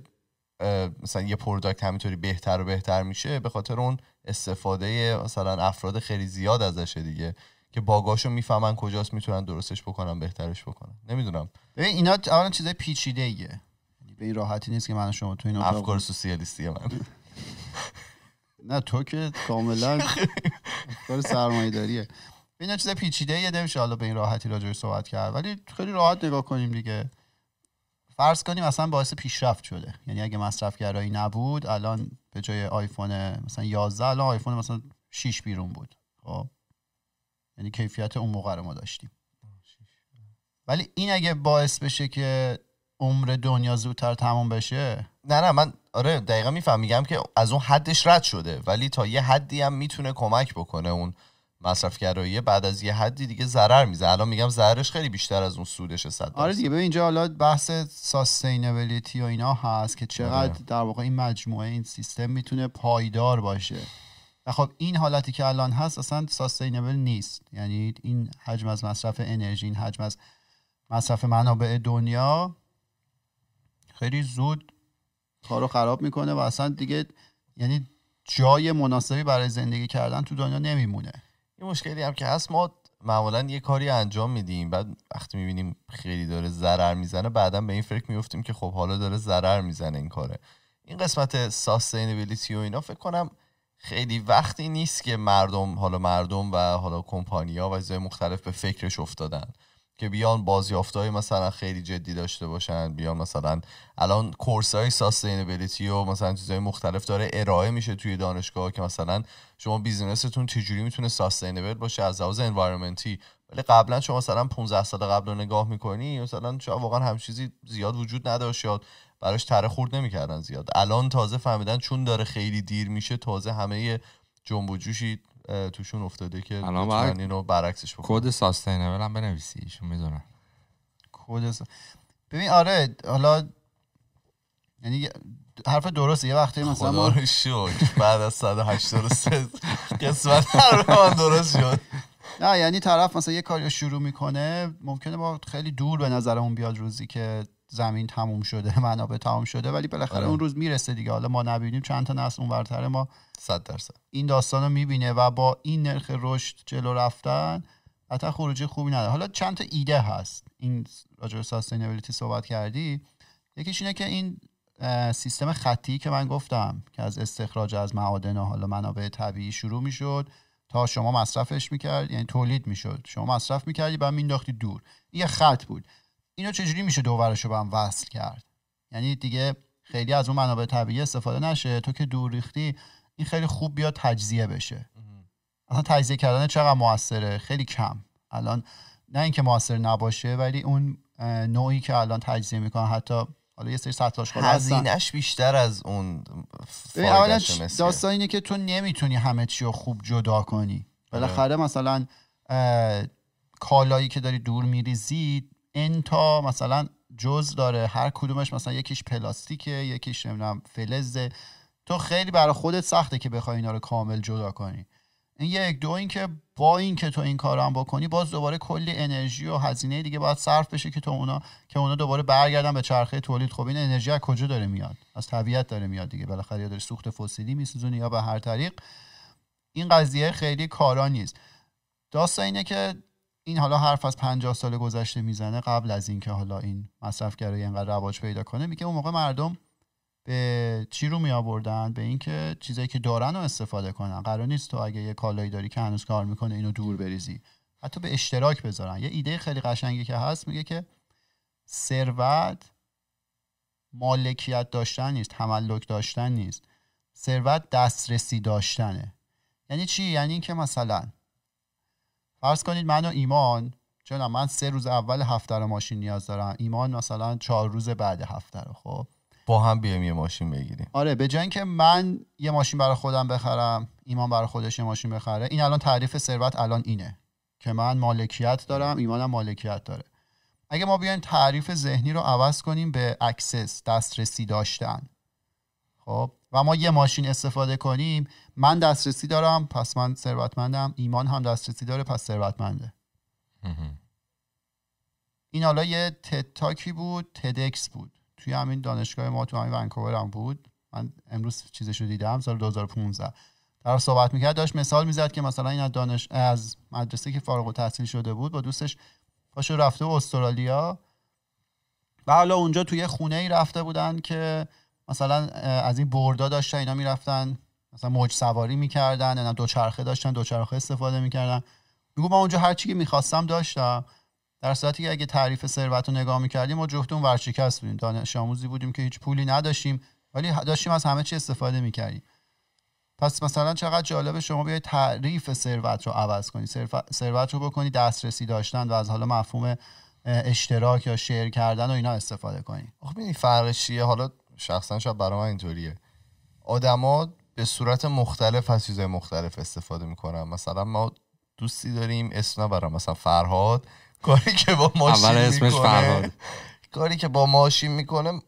مثلا یه پروداکت همینطوری بهتر و بهتر میشه به خاطر اون استفاده مثلا افراد خیلی زیاد ازشه دیگه که باگاشو میفهمن کجاست میتونن درستش بکنن بهترش بکنن نمیدونم ببین اینا اولا چیزای پیچیده ایه به راحتی نیست که من شما تو این افکار سوسیالیستی من نه تو که کاملا کار سرمایه داریه این چیز پیچیده یه نمیشه حالا به این راحتی راجعه صحبت کرد ولی خیلی راحت نگاه کنیم دیگه فرض کنیم اصلا باعث پیشرفت شده یعنی اگه مصرف نبود الان به جای آیفون مثلا 11 الان آیفون مثلا 6 بیرون بود خب یعنی کیفیت اون موقع رو ما داشتیم ولی این اگه باعث بشه که عمر دنیا زودتر تموم بشه نه نه من آره دقیقا میفهم میگم که از اون حدش رد شده ولی تا یه حدی هم میتونه کمک بکنه اون مصرف گراییه بعد از یه حدی دیگه ضرر میزه الان میگم ضررش خیلی بیشتر از اون سودش صد آره دیگه ببین اینجا حالا بحث ساستینبلیتی و اینا هست که چقدر آره. در واقع این مجموعه این سیستم میتونه پایدار باشه خب این حالتی که الان هست اصلا ساستینبل نیست یعنی این حجم از مصرف انرژی این حجم از مصرف منابع دنیا خیلی زود کارو خراب میکنه و اصلا دیگه یعنی جای مناسبی برای زندگی کردن تو دنیا نمیمونه یه مشکلی هم که هست ما معمولا یه کاری انجام میدیم بعد وقتی میبینیم خیلی داره ضرر میزنه بعدا به این فکر میفتیم که خب حالا داره ضرر میزنه این کاره این قسمت ساستینبیلیتی و اینا فکر کنم خیلی وقتی نیست که مردم حالا مردم و حالا کمپانیا و چیزهای مختلف به فکرش افتادن که بیان بازیافت های مثلا خیلی جدی داشته باشن بیان مثلا الان کورس های ساستینبلیتی و مثلا چیزهای مختلف داره ارائه میشه توی دانشگاه که مثلا شما بیزینستون چجوری میتونه ساستینبل باشه از لحاظ انوایرمنتی ولی قبلا شما مثلا 15 سال قبل رو نگاه میکنی مثلا شما واقعا هم چیزی زیاد وجود نداشت براش تره خورد نمیکردن زیاد الان تازه فهمیدن چون داره خیلی دیر میشه تازه همه جنب جوشی توشون افتاده که الان اینو برعکسش بکنه کد ساستینبل هم بنویسی ایشون میدونن کد ببین آره حالا یعنی حرف درسته یه وقتی مثلا ما رو شد بعد از 183 قسمت من درست شد نه یعنی طرف مثلا یه کاری رو شروع میکنه ممکنه با خیلی دور به نظرمون بیاد روزی که زمین تموم شده منابع تموم شده ولی بالاخره آره. اون روز میرسه دیگه حالا ما نبینیم چند تا نسل ورتر ما 100 درصد این داستان رو میبینه و با این نرخ رشد جلو رفتن حتی خروجی خوبی نداره حالا چند تا ایده هست این راجع به صحبت کردی یکیش اینه که این سیستم خطی که من گفتم که از استخراج از معادن و حالا منابع طبیعی شروع میشد تا شما مصرفش میکرد یعنی تولید میشد شما مصرف میکردی بعد مینداختی دور یه خط بود اینو چجوری میشه دوورش رو به هم وصل کرد یعنی دیگه خیلی از اون منابع طبیعی استفاده نشه تو که دور ریختی این خیلی خوب بیا تجزیه بشه اصلا تجزیه کردن چقدر موثره خیلی کم الان نه اینکه موثر نباشه ولی اون نوعی که الان تجزیه میکنه حتی حالا یه سری سطل آشغال بیشتر از اون داستان اینه که تو نمیتونی همه چی رو خوب جدا کنی بالاخره آره. مثلا کالایی که داری دور میریزی این تا مثلا جز داره هر کدومش مثلا یکیش پلاستیکه یکیش نمیدونم فلزه تو خیلی برای خودت سخته که بخوای اینا رو کامل جدا کنی این یک دو اینکه با اینکه تو این رو هم بکنی باز دوباره کلی انرژی و هزینه دیگه باید صرف بشه که تو اونا که اونا دوباره برگردن به چرخه تولید خب این انرژی از کجا داره میاد از طبیعت داره میاد دیگه بالاخره یا داری سوخت فسیلی میسوزونی یا به هر طریق این قضیه خیلی کارا نیست داستان اینه که این حالا حرف از 50 سال گذشته میزنه قبل از اینکه حالا این مصرفگرایی اینقدر رواج پیدا کنه میگه اون موقع مردم به چی رو می آوردن به اینکه چیزایی که دارن رو استفاده کنن قرار نیست تو اگه یه کالایی داری که هنوز کار میکنه اینو دور بریزی حتی به اشتراک بذارن یه ایده خیلی قشنگی که هست میگه که ثروت مالکیت داشتن نیست تملک داشتن نیست ثروت دسترسی داشتنه یعنی چی یعنی اینکه مثلا فرض کنید من و ایمان چون من سه روز اول هفته رو ماشین نیاز دارم ایمان مثلا چهار روز بعد هفته رو خب با هم بیایم یه ماشین بگیریم آره به جای اینکه من یه ماشین برای خودم بخرم ایمان برای خودش یه ماشین بخره این الان تعریف ثروت الان اینه که من مالکیت دارم ایمانم مالکیت داره اگه ما بیایم تعریف ذهنی رو عوض کنیم به اکسس دسترسی داشتن خب و ما یه ماشین استفاده کنیم من دسترسی دارم پس من ثروتمندم ایمان هم دسترسی داره پس ثروتمنده این حالا یه تتاکی بود تدکس بود توی همین دانشگاه ما تو همین ونکوور هم بود من امروز چیزش رو دیدم سال 2015 در صحبت میکرد داشت مثال میزد که مثلا این از دانش از مدرسه که فارغ تحصیل شده بود با دوستش پاشو رفته استرالیا و حالا اونجا توی خونه ای رفته بودن که مثلا از این بردا داشتن اینا میرفتن مثلا موج سواری میکردن نه دوچرخه داشتن دوچرخه استفاده میکردن میگو من اونجا هر چی که میخواستم داشتم در صورتی که اگه تعریف ثروت رو نگاه میکردیم ما جفتون ورشکست بودیم دانش آموزی بودیم که هیچ پولی نداشتیم ولی داشتیم از همه چی استفاده میکردیم پس مثلا چقدر جالبه شما بیاید تعریف ثروت رو عوض کنی ثروت رو بکنی دسترسی داشتن و از حالا مفهوم اشتراک یا شیر کردن و اینا استفاده کنی خب این حالا شخصا شب برای من اینطوریه آدما به صورت مختلف از چیزهای مختلف استفاده میکنن مثلا ما دوستی داریم اسم نبرم مثلا فرهاد کاری که با ماشین اول اسمش فرهاد کاری که با ماشین میکنه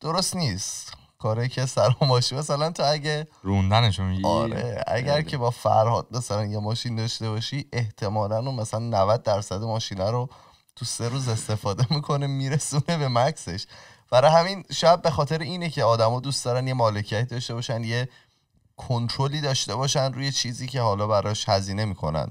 درست نیست کاری که سر ماشین مثلا تو اگه روندنشو آره اگر که با فرهاد مثلا یه ماشین داشته باشی احتمالا اون مثلا 90 درصد ماشینه رو تو سه روز استفاده میکنه میرسونه به مکسش برای همین شاید به خاطر اینه که آدما دوست دارن یه مالکیت داشته باشن یه کنترلی داشته باشن روی چیزی که حالا براش هزینه میکنن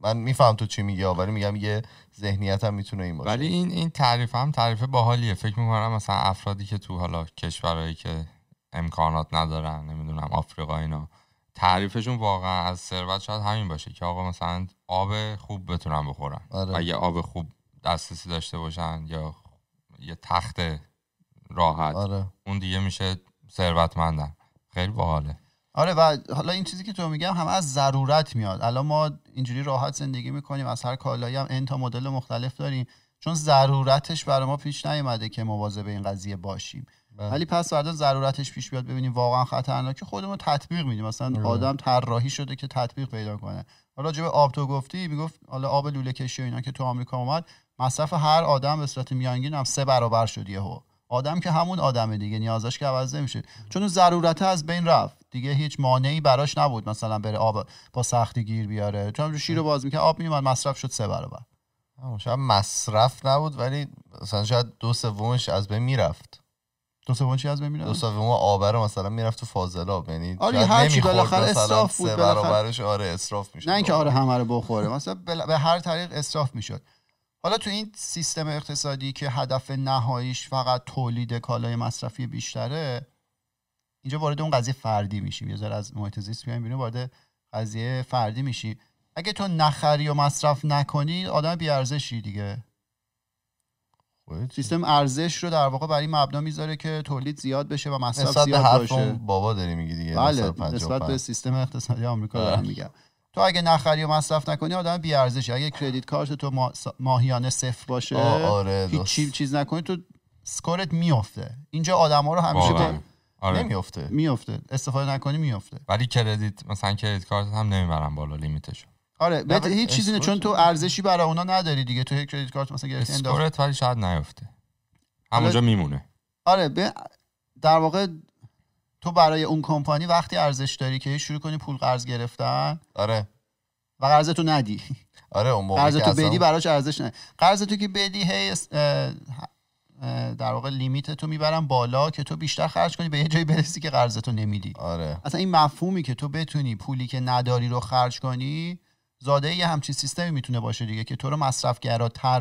من میفهم تو چی میگی ولی میگم یه ذهنیت هم میتونه این باشه ولی این این تعریف هم تعریف باحالیه فکر میکنم مثلا افرادی که تو حالا کشورهایی که امکانات ندارن نمیدونم آفریقا اینا تعریفشون واقعا از ثروت شاید همین باشه که آقا مثلا آب خوب بتونن بخورن آره. آب خوب دسترسی داشته باشن یا یه تخت راحت آره. اون دیگه میشه ثروتمندم خیلی باحاله آره و حالا این چیزی که تو میگم همه از ضرورت میاد الان ما اینجوری راحت زندگی میکنیم از هر کالایی هم تا مدل مختلف داریم چون ضرورتش برای ما پیش نیومده که موازه به این قضیه باشیم بله. ولی پس فردا ضرورتش پیش بیاد ببینیم واقعا خطرناکه خودمون تطبیق میدیم مثلا آره. آدم طراحی شده که تطبیق پیدا کنه حالا جبه آب تو گفتی میگفت حالا آب لوله کشی و اینا که تو آمریکا اومد مصرف هر آدم به صورت میانگین هم سه برابر شد هو آدم که همون آدمه دیگه نیازش یعنی که عوض نمیشه چون اون ضرورت از بین رفت دیگه هیچ مانعی براش نبود مثلا بره آب با سختی گیر بیاره چون شیر باز میکنه آب میومد مصرف شد سه برابر شاید مصرف نبود ولی مثلا شاید دو سومش از بین میرفت دو سوم چی از بین میرفت دو سوم آب رو مثلا میرفت تو فاضلاب یعنی آره هر چی بالاخره اسراف بود آره اسراف میشد نه اینکه آره همه رو بخوره مثلا به هر طریق اسراف میشد حالا تو این سیستم اقتصادی که هدف نهاییش فقط تولید کالای مصرفی بیشتره اینجا وارد اون قضیه فردی میشیم یه ذره از محیط زیست بیایم بیرون وارد قضیه فردی میشی اگه تو نخری و مصرف نکنی آدم ارزشی دیگه سیستم ارزش رو در واقع برای مبنا میذاره که تولید زیاد بشه و مصرف زیاد باشه بابا داری میگی دیگه بله نسبت به سیستم اقتصادی آمریکا دارم بله. میگم تو اگه نخری و مصرف نکنی آدم بی ارزش اگه کردیت کارت تو ماهیانه صفر باشه آره هیچ چیز نکنی تو سکورت میفته اینجا ها رو همیشه آره. نمیفته میفته استفاده نکنی میفته ولی کردیت مثلا کردیت کارت هم نمیبرن بالا لیمیتش آره بهت هیچ چیزی نه چون تو ارزشی برای اونا نداری دیگه تو هیچ کریدیت کارت مثلا گرفتی ولی شاید نیفته همونجا میمونه آره به در واقع تو برای اون کمپانی وقتی ارزش داری که شروع کنی پول قرض گرفتن آره و قرض تو ندی آره اون موقع قرض تو بدی براش ارزش نه قرض تو که بدی هی در واقع لیمیت تو میبرن بالا که تو بیشتر خرج کنی به یه جایی برسی که قرضتو نمیدی آره اصلا این مفهومی که تو بتونی پولی که نداری رو خرج کنی زاده یه همچین سیستمی میتونه باشه دیگه که تو رو مصرف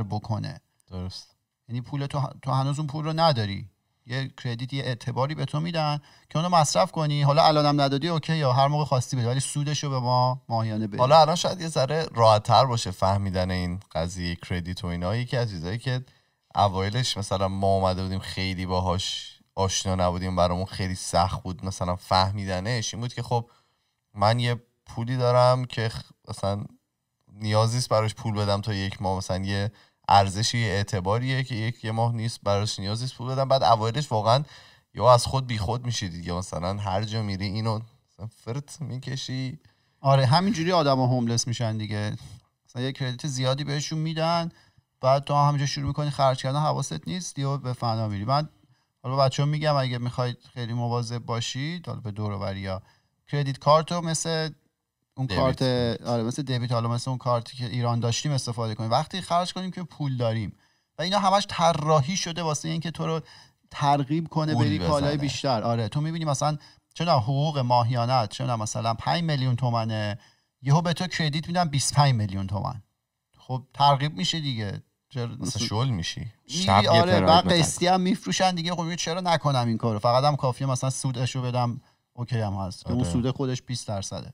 بکنه درست یعنی پول تو, تو هنوز اون پول رو نداری یه کردیت یه اعتباری به تو میدن که اونو مصرف کنی حالا الانم ندادی اوکی یا هر موقع خواستی بده ولی سودش رو به ما ماهیانه بده حالا الان شاید یه ذره راحتتر باشه فهمیدن این قضیه کردیت و اینا یکی از چیزایی که اوایلش مثلا ما اومده بودیم خیلی باهاش آشنا نبودیم برامون خیلی سخت بود مثلا فهمیدنش این بود که خب من یه پولی دارم که مثلا نیازیست براش پول بدم تا یک ماه مثلا یه ارزشی اعتباریه که یک یه ماه نیست براش نیاز نیست پول بدم بعد اوایلش واقعا یا از خود بیخود میشی دیگه مثلا هر جا میری اینو فرت میکشی آره همینجوری ها هوملس میشن دیگه مثلا یه کردیت زیادی بهشون میدن بعد تو همینجا شروع میکنی خرج کردن حواست نیست یا به فنا میری من حالا بچه‌ها میگم اگه میخواید خیلی مواظب باشید حالا به دور یا کردیت کارت رو مثل اون کارت آره مثل دبیت حالا مثل اون کارتی که ایران داشتیم استفاده کنیم وقتی خرج کنیم که پول داریم و اینا همش طراحی شده واسه اینکه تو رو ترغیب کنه بری کالای بیشتر آره تو میبینی مثلا چون حقوق ماهیانت چون مثلا 5 میلیون تومنه یهو به تو کردیت میدن 25 میلیون تومن خب ترغیب میشه دیگه چرا مثلا شل میشی شب آره و قسطی هم میفروشن دیگه خب چرا نکنم این کارو فقط هم کافیه مثلا سودش رو بدم اوکی هم هست آره. اون سود خودش 20 درصده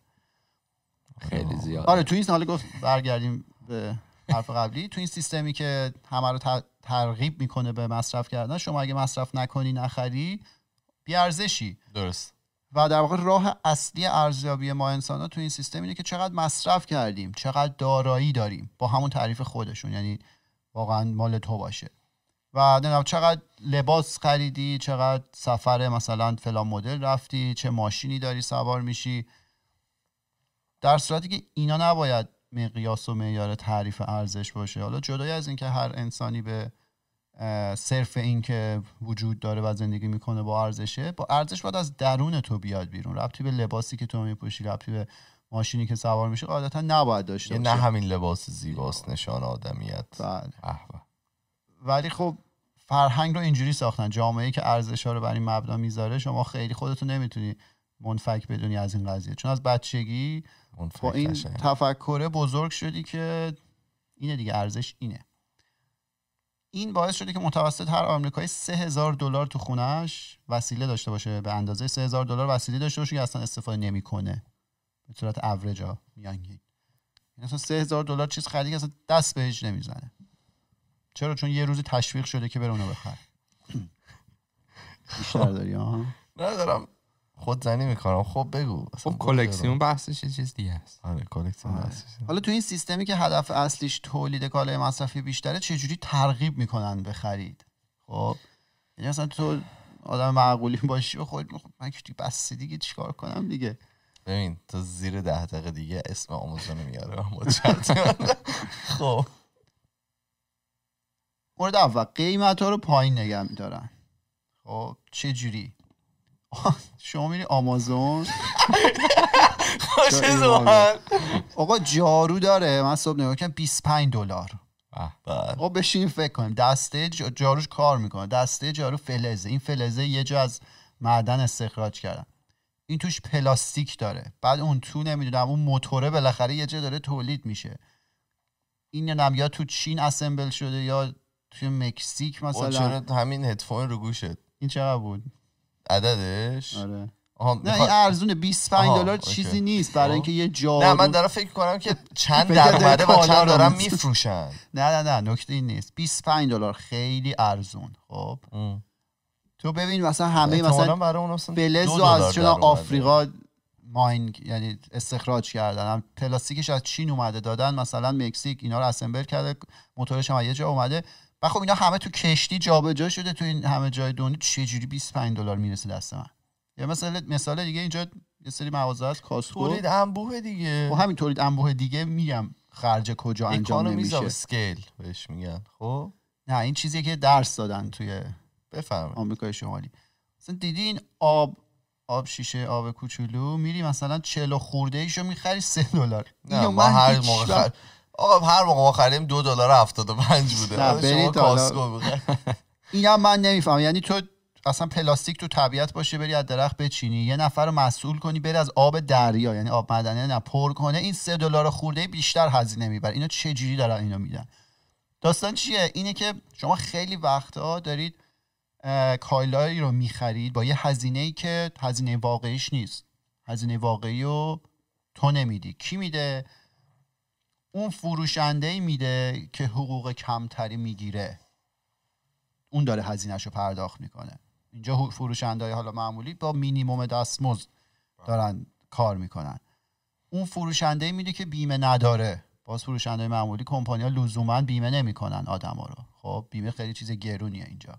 خیلی زیاد آره تو این حالا گفت برگردیم به حرف قبلی تو این سیستمی که همه رو ترغیب میکنه به مصرف کردن شما اگه مصرف نکنی نخری بیارزشی درست و در واقع راه اصلی ارزیابی ما انسان ها تو این سیستم اینه که چقدر مصرف کردیم چقدر دارایی داریم با همون تعریف خودشون یعنی واقعا مال تو باشه و نمیدونم چقدر لباس خریدی چقدر سفر مثلا فلان مدل رفتی چه ماشینی داری سوار میشی در صورتی که اینا نباید مقیاس و معیار تعریف ارزش باشه حالا جدای از اینکه هر انسانی به صرف اینکه وجود داره و زندگی میکنه با ارزشه با ارزش باید از درون تو بیاد بیرون ربطی به لباسی که تو میپوشی ربطی به ماشینی که سوار میشه قاعدتا نباید داشته یعنی باشه نه همین لباس زیباس بله. نشان آدمیت بله. ولی خب فرهنگ رو اینجوری ساختن جامعه که ارزش ها رو بر این مبنا میذاره شما خیلی خودتون نمیتونی منفک بدونی از این قضیه چون از بچگی با این تفکره بزرگ شدی که اینه دیگه ارزش اینه این باعث شده که متوسط هر آمریکایی 3000 دلار تو خونش وسیله داشته باشه به اندازه 3000 دلار وسیله داشته باشه که اصلا استفاده نمیکنه به صورت اوریجا میانگین این یعنی اصلا 3000 دلار چیز خریدی که اصلا دست بهش نمیزنه چرا چون یه روزی تشویق شده که بره اونو بخره بیشتر داری ها ندارم خود زنی میکنم خب بگو خب کلکسیون بحثش چیز دیگه است آره کلکسیون آره. حالا تو این سیستمی که هدف اصلیش تولید کالای مصرفی بیشتره چه جوری ترغیب میکنن به خرید خب یعنی اصلا تو آدم معقولی باشی و خود خب من بس دیگه چیکار کنم دیگه ببین تا زیر ده دقیقه دیگه اسم آمازون میاره خب مورد اول قیمت ها رو پایین نگه میدارن خب چه جوری شما میری آمازون خوش آقا جارو داره من صبح نگاه کردم 25 دلار آقا بشین فکر کنیم دسته جاروش کار میکنه دسته جارو فلزه این فلزه یه جا از معدن استخراج کردن این توش پلاستیک داره بعد اون تو نمیدونم اون موتوره بالاخره یه جا داره تولید میشه این نم یا تو چین اسمبل شده یا توی مکزیک خب مثلا همین هدفون رو گوشت این چقدر بود عددش آره نه این ارزونه 25 دلار چیزی نیست برای اینکه یه جا. نه من دارم فکر کنم که چند درآمده و چند دارم میفروشن نه نه نه نکته این نیست 25 دلار خیلی ارزون خب تو ببین مثلا همه مثلا بلز و از چون آفریقا ماین یعنی استخراج کردن پلاستیکش از چین اومده دادن مثلا مکزیک اینا رو اسمبل کرده موتورش هم یه جا اومده و خب اینا همه تو کشتی جابجا شده تو این همه جای دنیا چجوری 25 دلار میرسه دست من یا مثلا مثال دیگه اینجا یه سری مغازه از کاسکو تولید انبوه دیگه و خب همین تولید انبوه دیگه میگم خرج کجا انجام نمیشه اسکیل بهش میگن خب نه این چیزی که درس دادن توی بفرمایید آمریکای شمالی مثلا دیدین آب آب شیشه آب کوچولو میری مثلا 40 خورده ایشو میخری 3 دلار نه ما هر موقع آقا هر موقع ما خریدیم دو دلار 75 بوده نه برید این هم من نمیفهم یعنی تو اصلا پلاستیک تو طبیعت باشه بری از درخت بچینی یه نفر رو مسئول کنی بری از آب دریا یعنی آب مدنه نه پر کنه این سه دلار خورده بیشتر هزینه میبره اینا چه جوری دارن اینو میدن داستان چیه اینه که شما خیلی وقتها دارید کایلایی رو میخرید با یه هزینه ای که هزینه واقعیش نیست هزینه واقعی رو تو نمیدی کی میده اون فروشنده ای میده که حقوق کمتری میگیره اون داره هزینهش رو پرداخت میکنه اینجا فروشنده های حالا معمولی با مینیموم دستمزد دارن کار میکنن اون فروشنده ای میده که بیمه نداره باز فروشنده معمولی کمپانیا لزوما بیمه نمیکنن آدما رو خب بیمه خیلی چیز گرونیه اینجا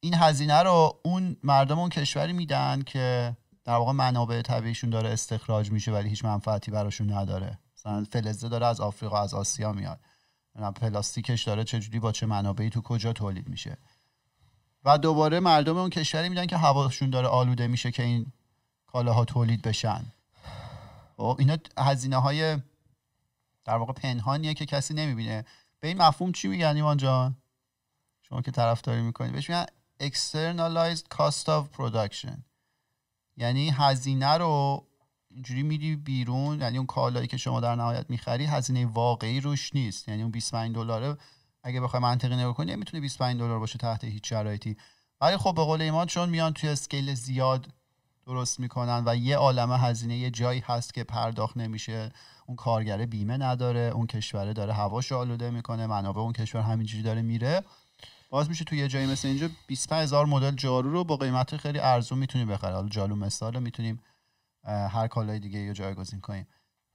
این هزینه رو اون مردم اون کشوری میدن که در واقع منابع طبیعیشون داره استخراج میشه ولی هیچ منفعتی براشون نداره مثلا فلزه داره از آفریقا از آسیا میاد پلاستیکش داره چجوری با چه منابعی تو کجا تولید میشه و دوباره مردم اون کشوری میدن که هواشون داره آلوده میشه که این کالاها تولید بشن خب اینا هزینه های در واقع پنهانیه که کسی نمیبینه به این مفهوم چی میگن ایمان جان شما که طرفداری میکنید بهش میگن externalized cost of production یعنی هزینه رو اینجوری میری بیرون یعنی اون کالایی که شما در نهایت میخری هزینه واقعی روش نیست یعنی اون 25 دلاره اگه بخوای منطقی نگاه کنی میتونه 25 دلار باشه تحت هیچ شرایطی ولی خب به قول ایمان چون میان توی اسکیل زیاد درست میکنن و یه عالمه هزینه یه جایی هست که پرداخت نمیشه اون کارگر بیمه نداره اون کشوره داره هواش آلوده میکنه منابع اون کشور همینجوری داره میره باز میشه تو یه جایی مثل اینجا 25000 مدل جارو رو با قیمت خیلی ارزون میتونی بخری حالا جالو مثال میتونیم هر کالای دیگه یا جایگزین کنیم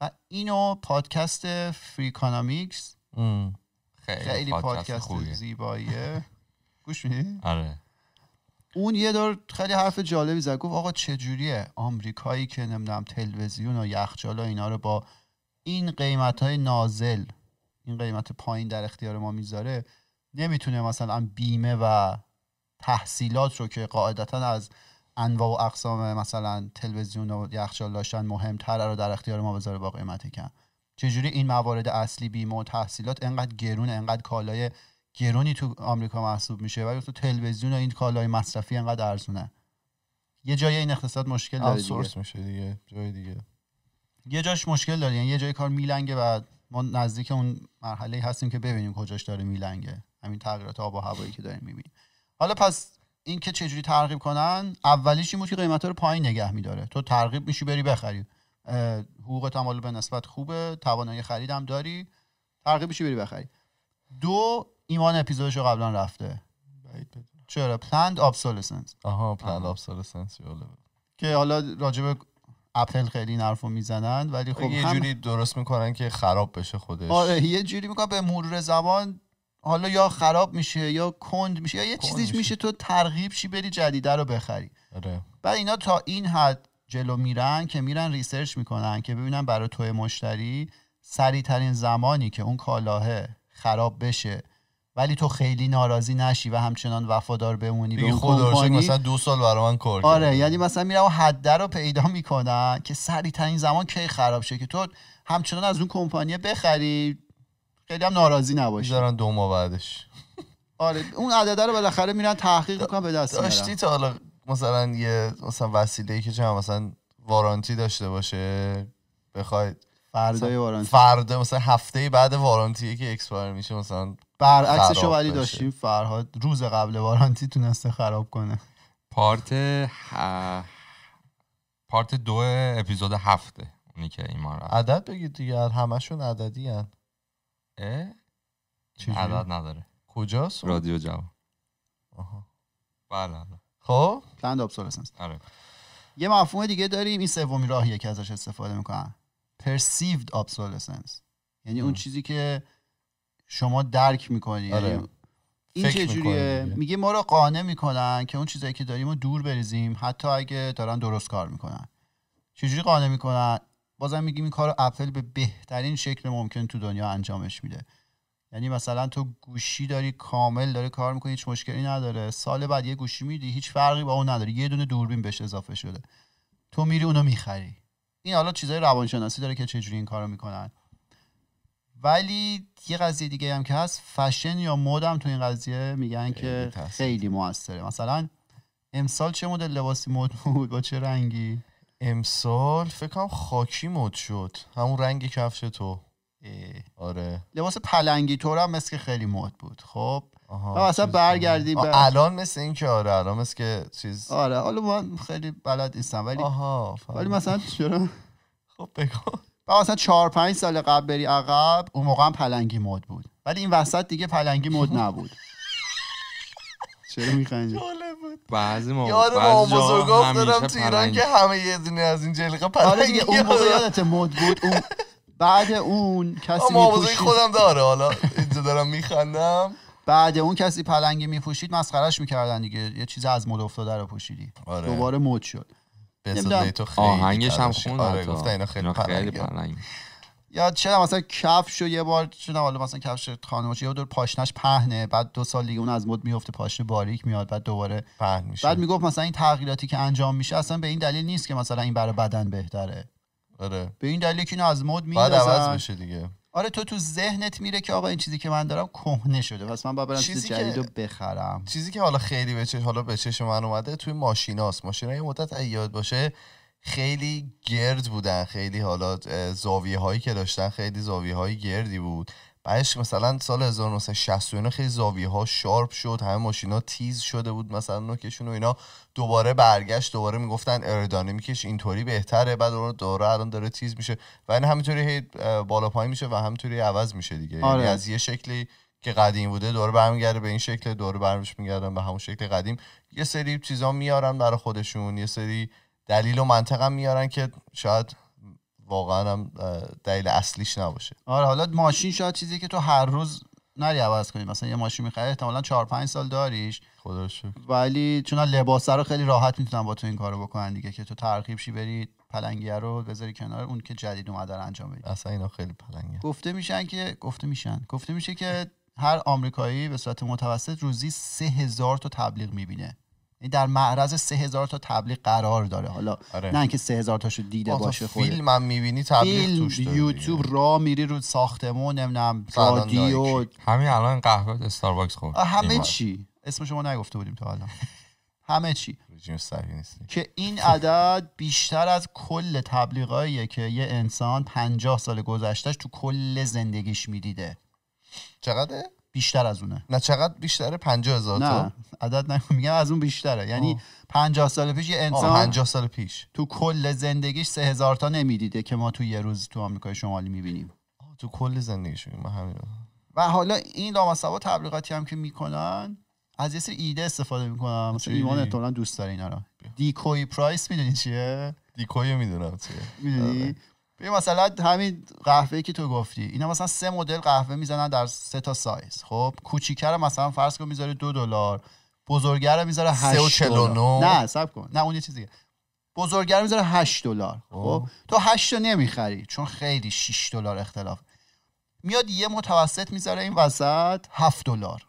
و اینو پادکست فری کانامیکس خیلی, پادکست, زیباییه گوش میدی؟ آره اون یه دور خیلی حرف جالبی زد گفت آقا جوریه آمریکایی که نمیدونم تلویزیون و یخچال و اینا رو با این قیمت های نازل این قیمت پایین در اختیار ما میذاره نمیتونه مثلا بیمه و تحصیلات رو که قاعدتا از انواع و اقسام مثلا تلویزیون و یخچال داشتن مهمتر رو در اختیار ما بذاره با قیمت کم چجوری این موارد اصلی بیمه و تحصیلات انقدر گرون انقدر کالای گرونی تو آمریکا محسوب میشه ولی تو تلویزیون و این کالای مصرفی انقدر ارزونه یه جای این اقتصاد مشکل داره میشه دیگه جای دیگه یه جاش مشکل داره یعنی یه جای کار میلنگه و ما نزدیک اون مرحله هستیم که ببینیم کجاش داره میلنگه همین تغییرات آب و هوایی که داریم میبینیم حالا پس اینکه چجوری ترغیب کنن اولیش این بود که قیمتا رو پایین نگه میداره تو ترغیب میشی بری بخری حقوق تمالو به نسبت خوبه توانایی خریدم داری ترغیب میشی بری بخری دو ایمان اپیزودش رو قبلا رفته چرا پلند ابسولسنس آها پلند ابسولسنس که حالا راجب اپل خیلی نرفو میزنن ولی خب یه جوری درست میکنن که خراب بشه خودش آره یه جوری میکنن به مرور زبان حالا یا خراب میشه یا کند میشه یا یه چیزی میشه تو ترغیب شی بری جدیده رو بخری آره. بعد اینا تا این حد جلو میرن که میرن ریسرچ میکنن که ببینن برای توی مشتری ترین زمانی که اون کالاهه خراب بشه ولی تو خیلی ناراضی نشی و همچنان وفادار بمونی به خود مثلا دو سال برای من کار آره یعنی مثلا میرن و حد رو پیدا میکنن که ترین زمان کی خراب شه که تو همچنان از اون کمپانی بخری خیلی هم ناراضی نباشی دارن دو ماه بعدش آره اون عدد رو بالاخره میرن تحقیق میکنن به دست داشتی تا حالا مثلا یه مثلا وسیله ای که چه مثلا وارانتی داشته باشه بخواید فردا وارانتی فردا مثلا هفته بعد وارانتی که اکسپایر میشه مثلا برعکسش ولی داشتیم فرهاد روز قبل وارانتی تونسته خراب کنه پارت پارت دو اپیزود هفته اونی که ما عدد بگید دیگه همشون عددی هن. عدد نداره کجاست رادیو جوان آها بله خب پلند ابسولسنس آره یه مفهوم دیگه داریم این سومین راهیه که ازش استفاده میکنن پرسیوید obsolescence یعنی اون چیزی که شما درک میکنی آره. این چه جوریه میگه ما رو قانع میکنن که اون چیزایی که داریم رو دور بریزیم حتی اگه دارن درست کار میکنن چجوری قانع میکنن بازم میگیم این کار اپل به بهترین شکل ممکن تو دنیا انجامش میده یعنی مثلا تو گوشی داری کامل داره کار میکنی هیچ مشکلی نداره سال بعد یه گوشی میدی هیچ فرقی با اون نداره یه دونه دوربین بهش اضافه شده تو میری اونو میخری این حالا چیزای روانشناسی داره که چجوری این کارو میکنن ولی یه قضیه دیگه هم که هست فشن یا مد هم تو این قضیه میگن که خیلی موثره مثلا امسال چه مدل لباسی مود بود با چه رنگی امسال فکرم خاکی مد شد همون رنگی کفش تو آره لباس پلنگی تو هم مثل خیلی مد بود خب آها اصلا برگردی الان مثل این که آره الان مثل که چیز آره حالا من خیلی بلد نیستم ولی آها ولی مثلا چرا خب بگو مثلا چهار پنج سال قبل بری عقب اون موقع هم پلنگی مد بود ولی این وسط دیگه پلنگی مد نبود چرا میخنجه بعضی ما یادم ما بزرگا افتادم تو ایران که همه یه دونه از این جلیقه آره دیگه اون موقع یادت مود بود اون بعد اون کسی میپوشید خودم داره حالا اینجا دارم میخندم بعد اون کسی پلنگی میپوشید مسخرش میکردن دیگه یه چیز از مود افتاده رو پوشیدی آره. دوباره مود شد آهنگش هم خوند آره گفتن اینا خیلی پلنگی یا چرا مثلا کفش یه بار چرا حالا مثلا کفش خانمش یه دور پاشنش پهنه بعد دو سال دیگه اون از مد میفته پاشنه باریک میاد بعد دوباره پهن میشه بعد میگفت مثلا این تغییراتی که انجام میشه اصلا به این دلیل نیست که مثلا این برای بدن بهتره آره به این دلیل که اینو از مد میاد بعد عوض میشه دیگه آره تو تو ذهنت میره که آقا این چیزی که من دارم کهنه شده پس من با برم چیز جدید رو بخرم چیزی که حالا خیلی به حالا به من اومده توی ماشیناست ماشینا یه مدت یاد باشه خیلی گرد بودن خیلی حالا زاویه هایی که داشتن خیلی زاویه های گردی بود بعدش مثلا سال 1969 خیلی زاویه ها شارپ شد همه ماشینا تیز شده بود مثلا نوکشون و اینا دوباره برگشت دوباره میگفتن میکش اینطوری بهتره بعد اون دوره الان داره تیز میشه و این همینطوری هی بالا پایین میشه و همینطوری عوض میشه دیگه یعنی آره. از یه شکلی که قدیم بوده دوره برمیگرده به این شکل دوره برمیش میگردن به همون شکل قدیم یه سری چیزا میارن برای خودشون یه سری دلیل و منطقم میارن که شاید واقعا هم دلیل اصلیش نباشه آره حالا ماشین شاید چیزی که تو هر روز نری عوض کنی مثلا یه ماشین میخری احتمالا 4 5 سال داریش خدا ولی چون لباس رو خیلی راحت میتونن با تو این کارو بکنن دیگه که تو ترخیب شی بری پلنگیه رو بذاری کنار اون که جدید اومده رو انجام بدی اصلا اینا خیلی پلنگیه گفته میشن که گفته میشن گفته میشه که هر آمریکایی به صورت متوسط روزی سه هزار تا تبلیغ میبینه یعنی در معرض سه هزار تا تبلیغ قرار داره حالا آره. نه اینکه 3000 تاشو دیده باشه خود فیلم هم میبینی تبلیغ توش داره یوتیوب را میری رو ساختمون نمیدونم رادیو همین الان قهوه استارباکس خورد همه چی اسم شما نگفته بودیم تا حالا همه چی که این عدد بیشتر از کل تبلیغاییه که یه انسان 50 سال گذشتهش تو کل زندگیش میدیده چقدر؟ بیشتر از اونه نه چقدر بیشتره 50 هزار نه عدد نه میگم از اون بیشتره یعنی 50 سال پیش یه انسان 50 سال پیش تو کل زندگیش 3000 تا نمیدیده که ما تو یه روز تو آمریکای شمالی میبینیم تو کل زندگیش ما همین و حالا این لامصبا تبلیغاتی هم که میکنن از یه سری ایده استفاده میکنن مثلا ایمان احتمالاً دوست داره اینا رو دیکوی پرایس میدونی چیه دیکوی میدونم چیه میدونی آره. ببین مثلا همین قهوه که تو گفتی اینا مثلا سه مدل قهوه میزنن در سه تا سایز خب کوچیک‌تر مثلا فرض کن میذاره دو دلار بزرگتر میذاره 8 نه صبر کن نه اون یه چیز دیگه بزرگتر میذاره 8 دلار خب, خب. تو 8 تا نمیخری چون خیلی 6 دلار اختلاف میاد یه متوسط میذاره این وسط 7 دلار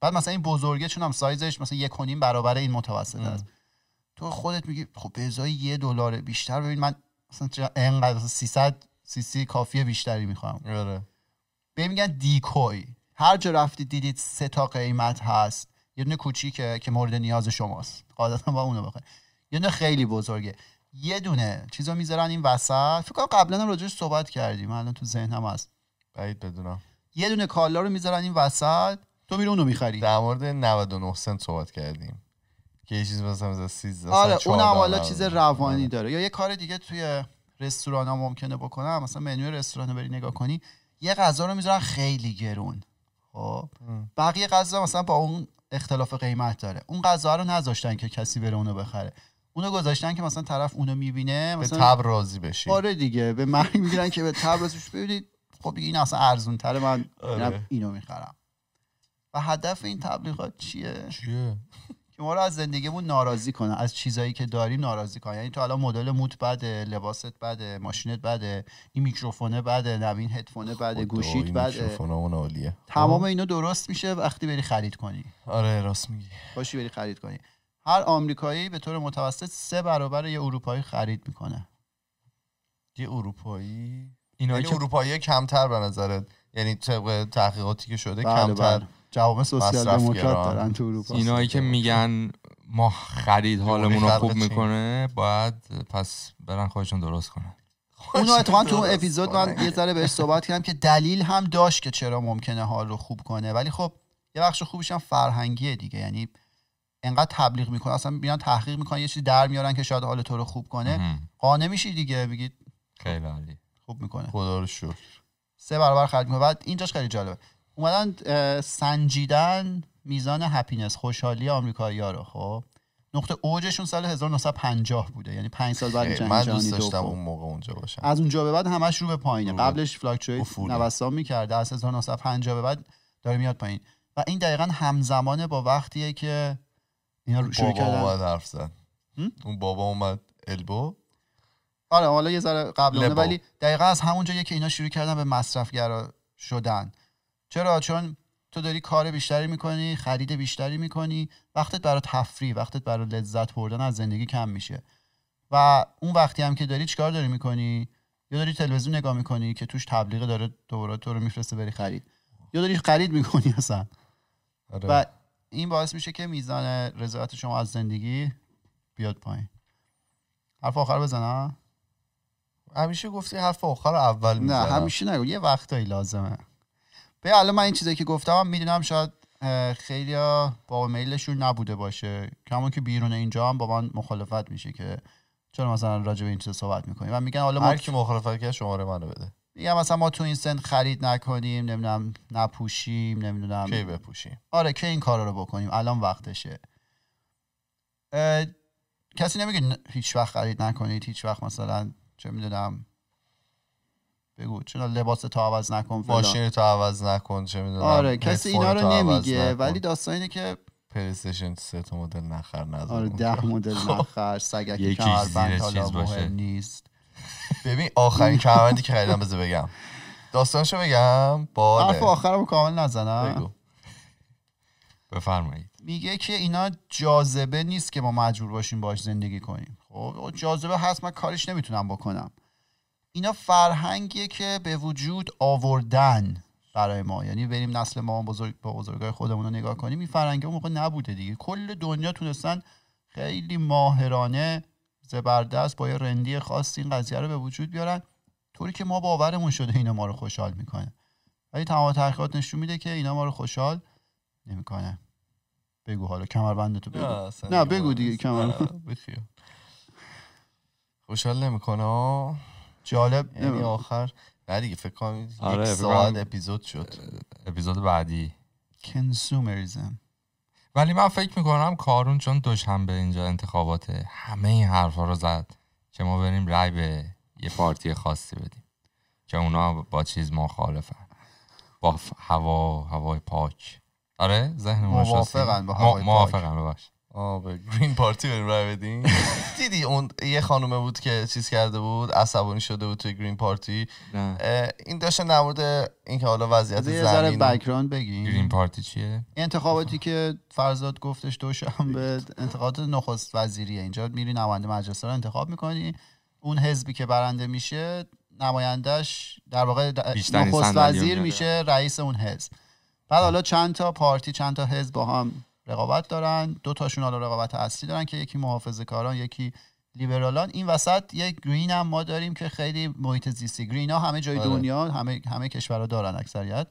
بعد مثلا این بزرگه چون هم سایزش مثلا یک و برابر این متوسط است تو خودت میگی خب به ازای یه دلار بیشتر ببین من اصلا انقدر اصلا 300 کافی بیشتری میخوام آره به میگن دیکوی هر جا رفتید دیدید سه تا قیمت هست یه دونه کوچیکه که مورد نیاز شماست قاعدتا با اونو بخرید یه دونه خیلی بزرگه یه دونه چیزو میذارن این وسط فکر کنم قبلا راجعش صحبت کردیم الان تو ذهنم هست بعید بدونم یه دونه کالا رو میذارن این وسط تو میری اونو میخری در مورد 99 سنت صحبت کردیم که یه چیز مثلا از 13 آره اونم حالا چیز روانی آره. داره یا یه کار دیگه توی رستوران ها ممکنه بکنم مثلا منوی رستوران بری نگاه کنی یه غذا رو میذارن خیلی گرون خب بقیه غذا مثلا با اون اختلاف قیمت داره اون غذا رو نذاشتن که کسی بره اونو بخره اونو گذاشتن که مثلا طرف اونو میبینه مثلا به تب راضی بشه آره دیگه به من میگیرن که به تب راضی ببینید خب این اصلا ارزون من آره. اینو میخرم و هدف این تبلیغات چیه چیه ما رو از زندگیمون ناراضی کنه از چیزایی که داریم ناراضی کنه یعنی تو الان مدل موت بده لباست بده ماشینت بده این میکروفونه بده نوین هدفونه بده خب گوشیت بده تمام خب؟ اینا درست میشه وقتی بری خرید کنی آره راست میگی باشی بری خرید کنی هر آمریکایی به طور متوسط سه برابر یه اروپایی خرید میکنه یه اروپایی اینا اروپایی کمتر به نظرت یعنی طبق تحقیقاتی که شده بله کمتر بله. جواب سوسیال دموکرات دارن تو اروپا اینایی که میگن ما خرید حالمون رو خوب میکنه باید پس برن خودشون درست کنن اونو اتفاقا تو اون اپیزود من یه ذره بهش صحبت کردم که دلیل هم داشت که چرا ممکنه حال رو خوب کنه ولی خب یه بخش خوبش هم فرهنگیه دیگه یعنی انقدر تبلیغ میکنه اصلا بیان تحقیق میکنن یه چیزی در میارن که شاید حال تو رو خوب کنه قانه میشی دیگه بگید خیلی عالی خوب میکنه خدا رو شکر سه برابر خرج میکنه بعد اینجاش خیلی جالبه اومدن سنجیدن میزان هپینس خوشحالی آمریکایی‌ها رو خب نقطه اوجشون سال 1950 بوده یعنی 5 سال بعد جنگ من دوست داشتم اون موقع اونجا باشم از اونجا به بعد همش رو به پایینه قبلش فلاکچوی نوسان میکرده از 1950 به بعد داره میاد پایین و این دقیقا همزمانه با وقتیه که اینا شروع کردن بابا حرف زد اون بابا اومد البو آره حالا یه ذره قبل. ولی دقیقا از همونجا که اینا شروع کردن به مصرفگرا شدن چرا چون تو داری کار بیشتری میکنی خرید بیشتری میکنی وقتت برای تفریح وقتت برای لذت بردن از زندگی کم میشه و اون وقتی هم که داری چیکار داری میکنی یا داری تلویزیون نگاه میکنی که توش تبلیغ داره دوباره تو رو میفرسته بری خرید یا داری خرید میکنی اصلا آره. و این باعث میشه که میزان رضایت شما از زندگی بیاد پایین حرف آخر بزنم همیشه گفتی حرف آخر اول نه همیشه نگو یه وقتایی لازمه به حالا من این چیزایی که گفتم میدونم شاید خیلی با میلشون نبوده باشه کما که بیرون اینجا هم با من مخالفت میشه که چرا مثلا راجع به این چیز صحبت میکنیم و میگن حالا هر کی مخالفت کرد شماره منو بده میگم مثلا ما تو این سن خرید نکنیم نمیدونم نپوشیم نمیدونم کی بپوشیم آره که این کارا رو بکنیم الان وقتشه کسی نمیگه هیچ وقت خرید نکنید هیچ وقت مثلا چه میدونم بگو چرا لباس تو عوض نکن ماشین تو عوض نکن چه میدونم آره کسی اینا رو نمیگه ولی داستان اینه که پلیستشن سه تا مدل نخر نظر آره ده مدل خب. نخر سگک کمربند حالا باشه نیست ببین آخرین کمربندی که خریدم بذار بگم داستانشو بگم با حرف آخرمو کامل نزنم بگو بفرمایید میگه که اینا جاذبه نیست که ما مجبور باشیم باش زندگی کنیم خب جاذبه هست من کارش نمیتونم بکنم اینا فرهنگیه که به وجود آوردن برای ما یعنی بریم نسل ما بزرگ با بزرگای خودمون رو نگاه کنیم این فرهنگ اون موقع نبوده دیگه کل دنیا تونستن خیلی ماهرانه زبردست با یه رندی خاصی این قضیه رو به وجود بیارن طوری که ما باورمون شده اینا ما رو خوشحال میکنه ولی تمام تحقیقات نشون میده که اینا ما رو خوشحال نمیکنه بگو حالا کمربند تو بگو نه, بگو دیگه کمر خوشحال نمیکنه جالب یعنی این آخر نه دیگه فکر کنم یک آره، ساعت اپیزود شد اپیزود بعدی کنسومریزم ولی من فکر میکنم کارون چون به اینجا انتخابات همه این حرفا رو زد که ما بریم رای به یه پارتی خاصی بدیم که اونا با چیز مخالفن با هوا هوای پاک آره ذهن موافقن با هوای موافقن آه گرین پارتی بریم رای بدیم دیدی اون یه خانومه بود که چیز کرده بود عصبانی شده بود توی گرین پارتی این داشته نمورد که حالا وضعیت زمین یه ذره بگیم گرین پارتی چیه انتخاباتی که فرزاد گفتش به انتخابات نخست وزیریه اینجا میری نماینده مجلس رو انتخاب میکنی اون حزبی که برنده میشه نمایندهش در واقع نخست وزیر میشه رئیس اون حزب بعد حالا چند تا پارتی چند تا حزب با هم رقابت دارن دو تاشون حالا رقابت اصلی دارن که یکی محافظه کاران یکی لیبرالان این وسط یک گرین هم ما داریم که خیلی محیط زیستی گرین ها همه جای آره. دنیا همه همه کشورها دارن اکثریت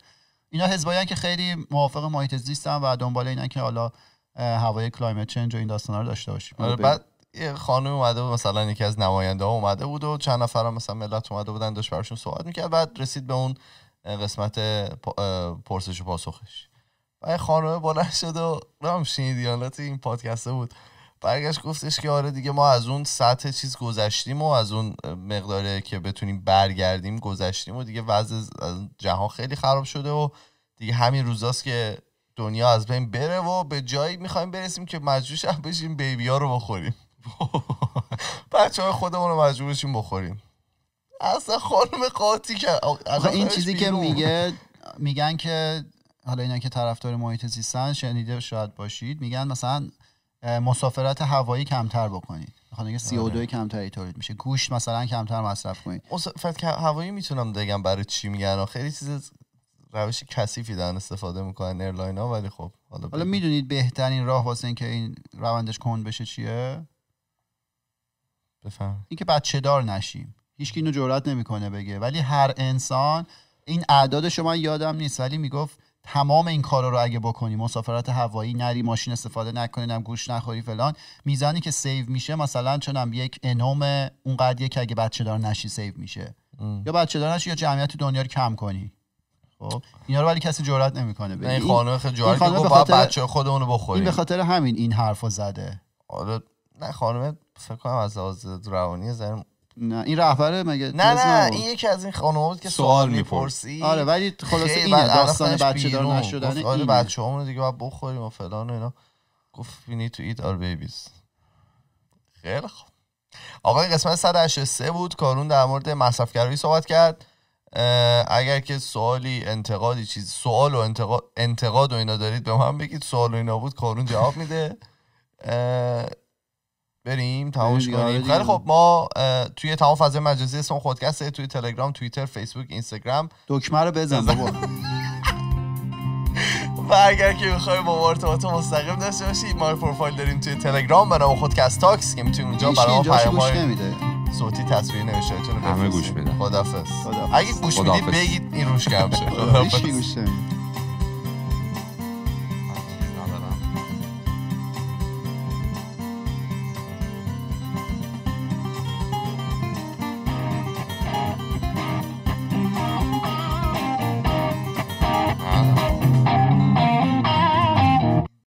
اینا حزبایان که خیلی موافق محیط زیستن و دنبال اینن که حالا هوای کلایمت چنج و این داستانا رو داشته باشیم آره، آره، بعد خانم اومده بود مثلا یکی از نماینده ها اومده بود و چند نفر مثلا ملت اومده بودن داشت براشون صحبت میکرد بعد رسید به اون قسمت پرسش و پاسخش و خانم بلند شد و نام شنیدی این پادکسته بود برگشت گفتش که آره دیگه ما از اون سطح چیز گذشتیم و از اون مقداره که بتونیم برگردیم گذشتیم و دیگه وضع جهان خیلی خراب شده و دیگه همین روزاست که دنیا از بین بره و به جایی میخوایم برسیم که مجبور هم بشیم بیبی رو بخوریم بچه های خودمون رو مجبور بخوریم اصلا خانم قاطی کرد این چیزی که میگه میگن که حالا اینا که طرفدار محیط زیستن شنیده شاید باشید میگن مثلا مسافرت هوایی کمتر بکنید میخوان سی او 2 آره. کمتری تولید میشه گوشت مثلا کمتر مصرف کنید مسافرت هوایی میتونم بگم برای چی میگن خیلی چیز روش کثیفی دارن استفاده میکنن ایرلاین ها ولی خب حالا, حالا میدونید بهترین راه واسه اینکه این روندش کند بشه چیه بفهم اینکه بچه دار نشیم هیچ اینو جرئت نمیکنه بگه ولی هر انسان این اعداد شما یادم نیست ولی میگفت تمام این کارا رو اگه بکنی مسافرت هوایی نری ماشین استفاده نکنیم، گوش نخوری فلان میزانی که سیو میشه مثلا چونم یک انوم اون قدیه که اگه بچه دار نشی سیو میشه یا بچه دار نشی یا جمعیت دنیا رو کم کنی خب اینا رو ولی کسی جرئت نمیکنه این, این خانم جرئت بچه خودمون رو بخوریم این به خاطر همین این حرفو زده آره نه خانم فکر کنم از لحاظ روانی نه این رهبره مگه نه نه این یکی از این خانوم بود که سوال میپرسی آره ولی خلاص اینه داستان بچه دار نشدن آره بچه رو دیگه باید بخوریم و فلان و اینا گفت we need to eat our babies خیلی خوب آقای قسمت 183 بود کارون در مورد مصرفگرایی صحبت کرد اگر که سوالی انتقادی چیز سوال و انتقاد, انتقاد و اینا دارید به من بگید سوال و اینا بود کارون جواب میده بریم تماش کنیم آره خیلی خب ما توی تمام فضای مجازی سون خودکسته توی تلگرام توییتر فیسبوک اینستاگرام دکمه رو بزن بابا و اگر که میخوای با ارتباط مستقیم داشته باشید ما پروفایل داریم توی تلگرام به نام خودکست تاکس که میتونید اونجا برای ما های صوتی تصویری نوشتهتون همه گوش بده خدافظ اگه گوش میدید بگید این روش کم شه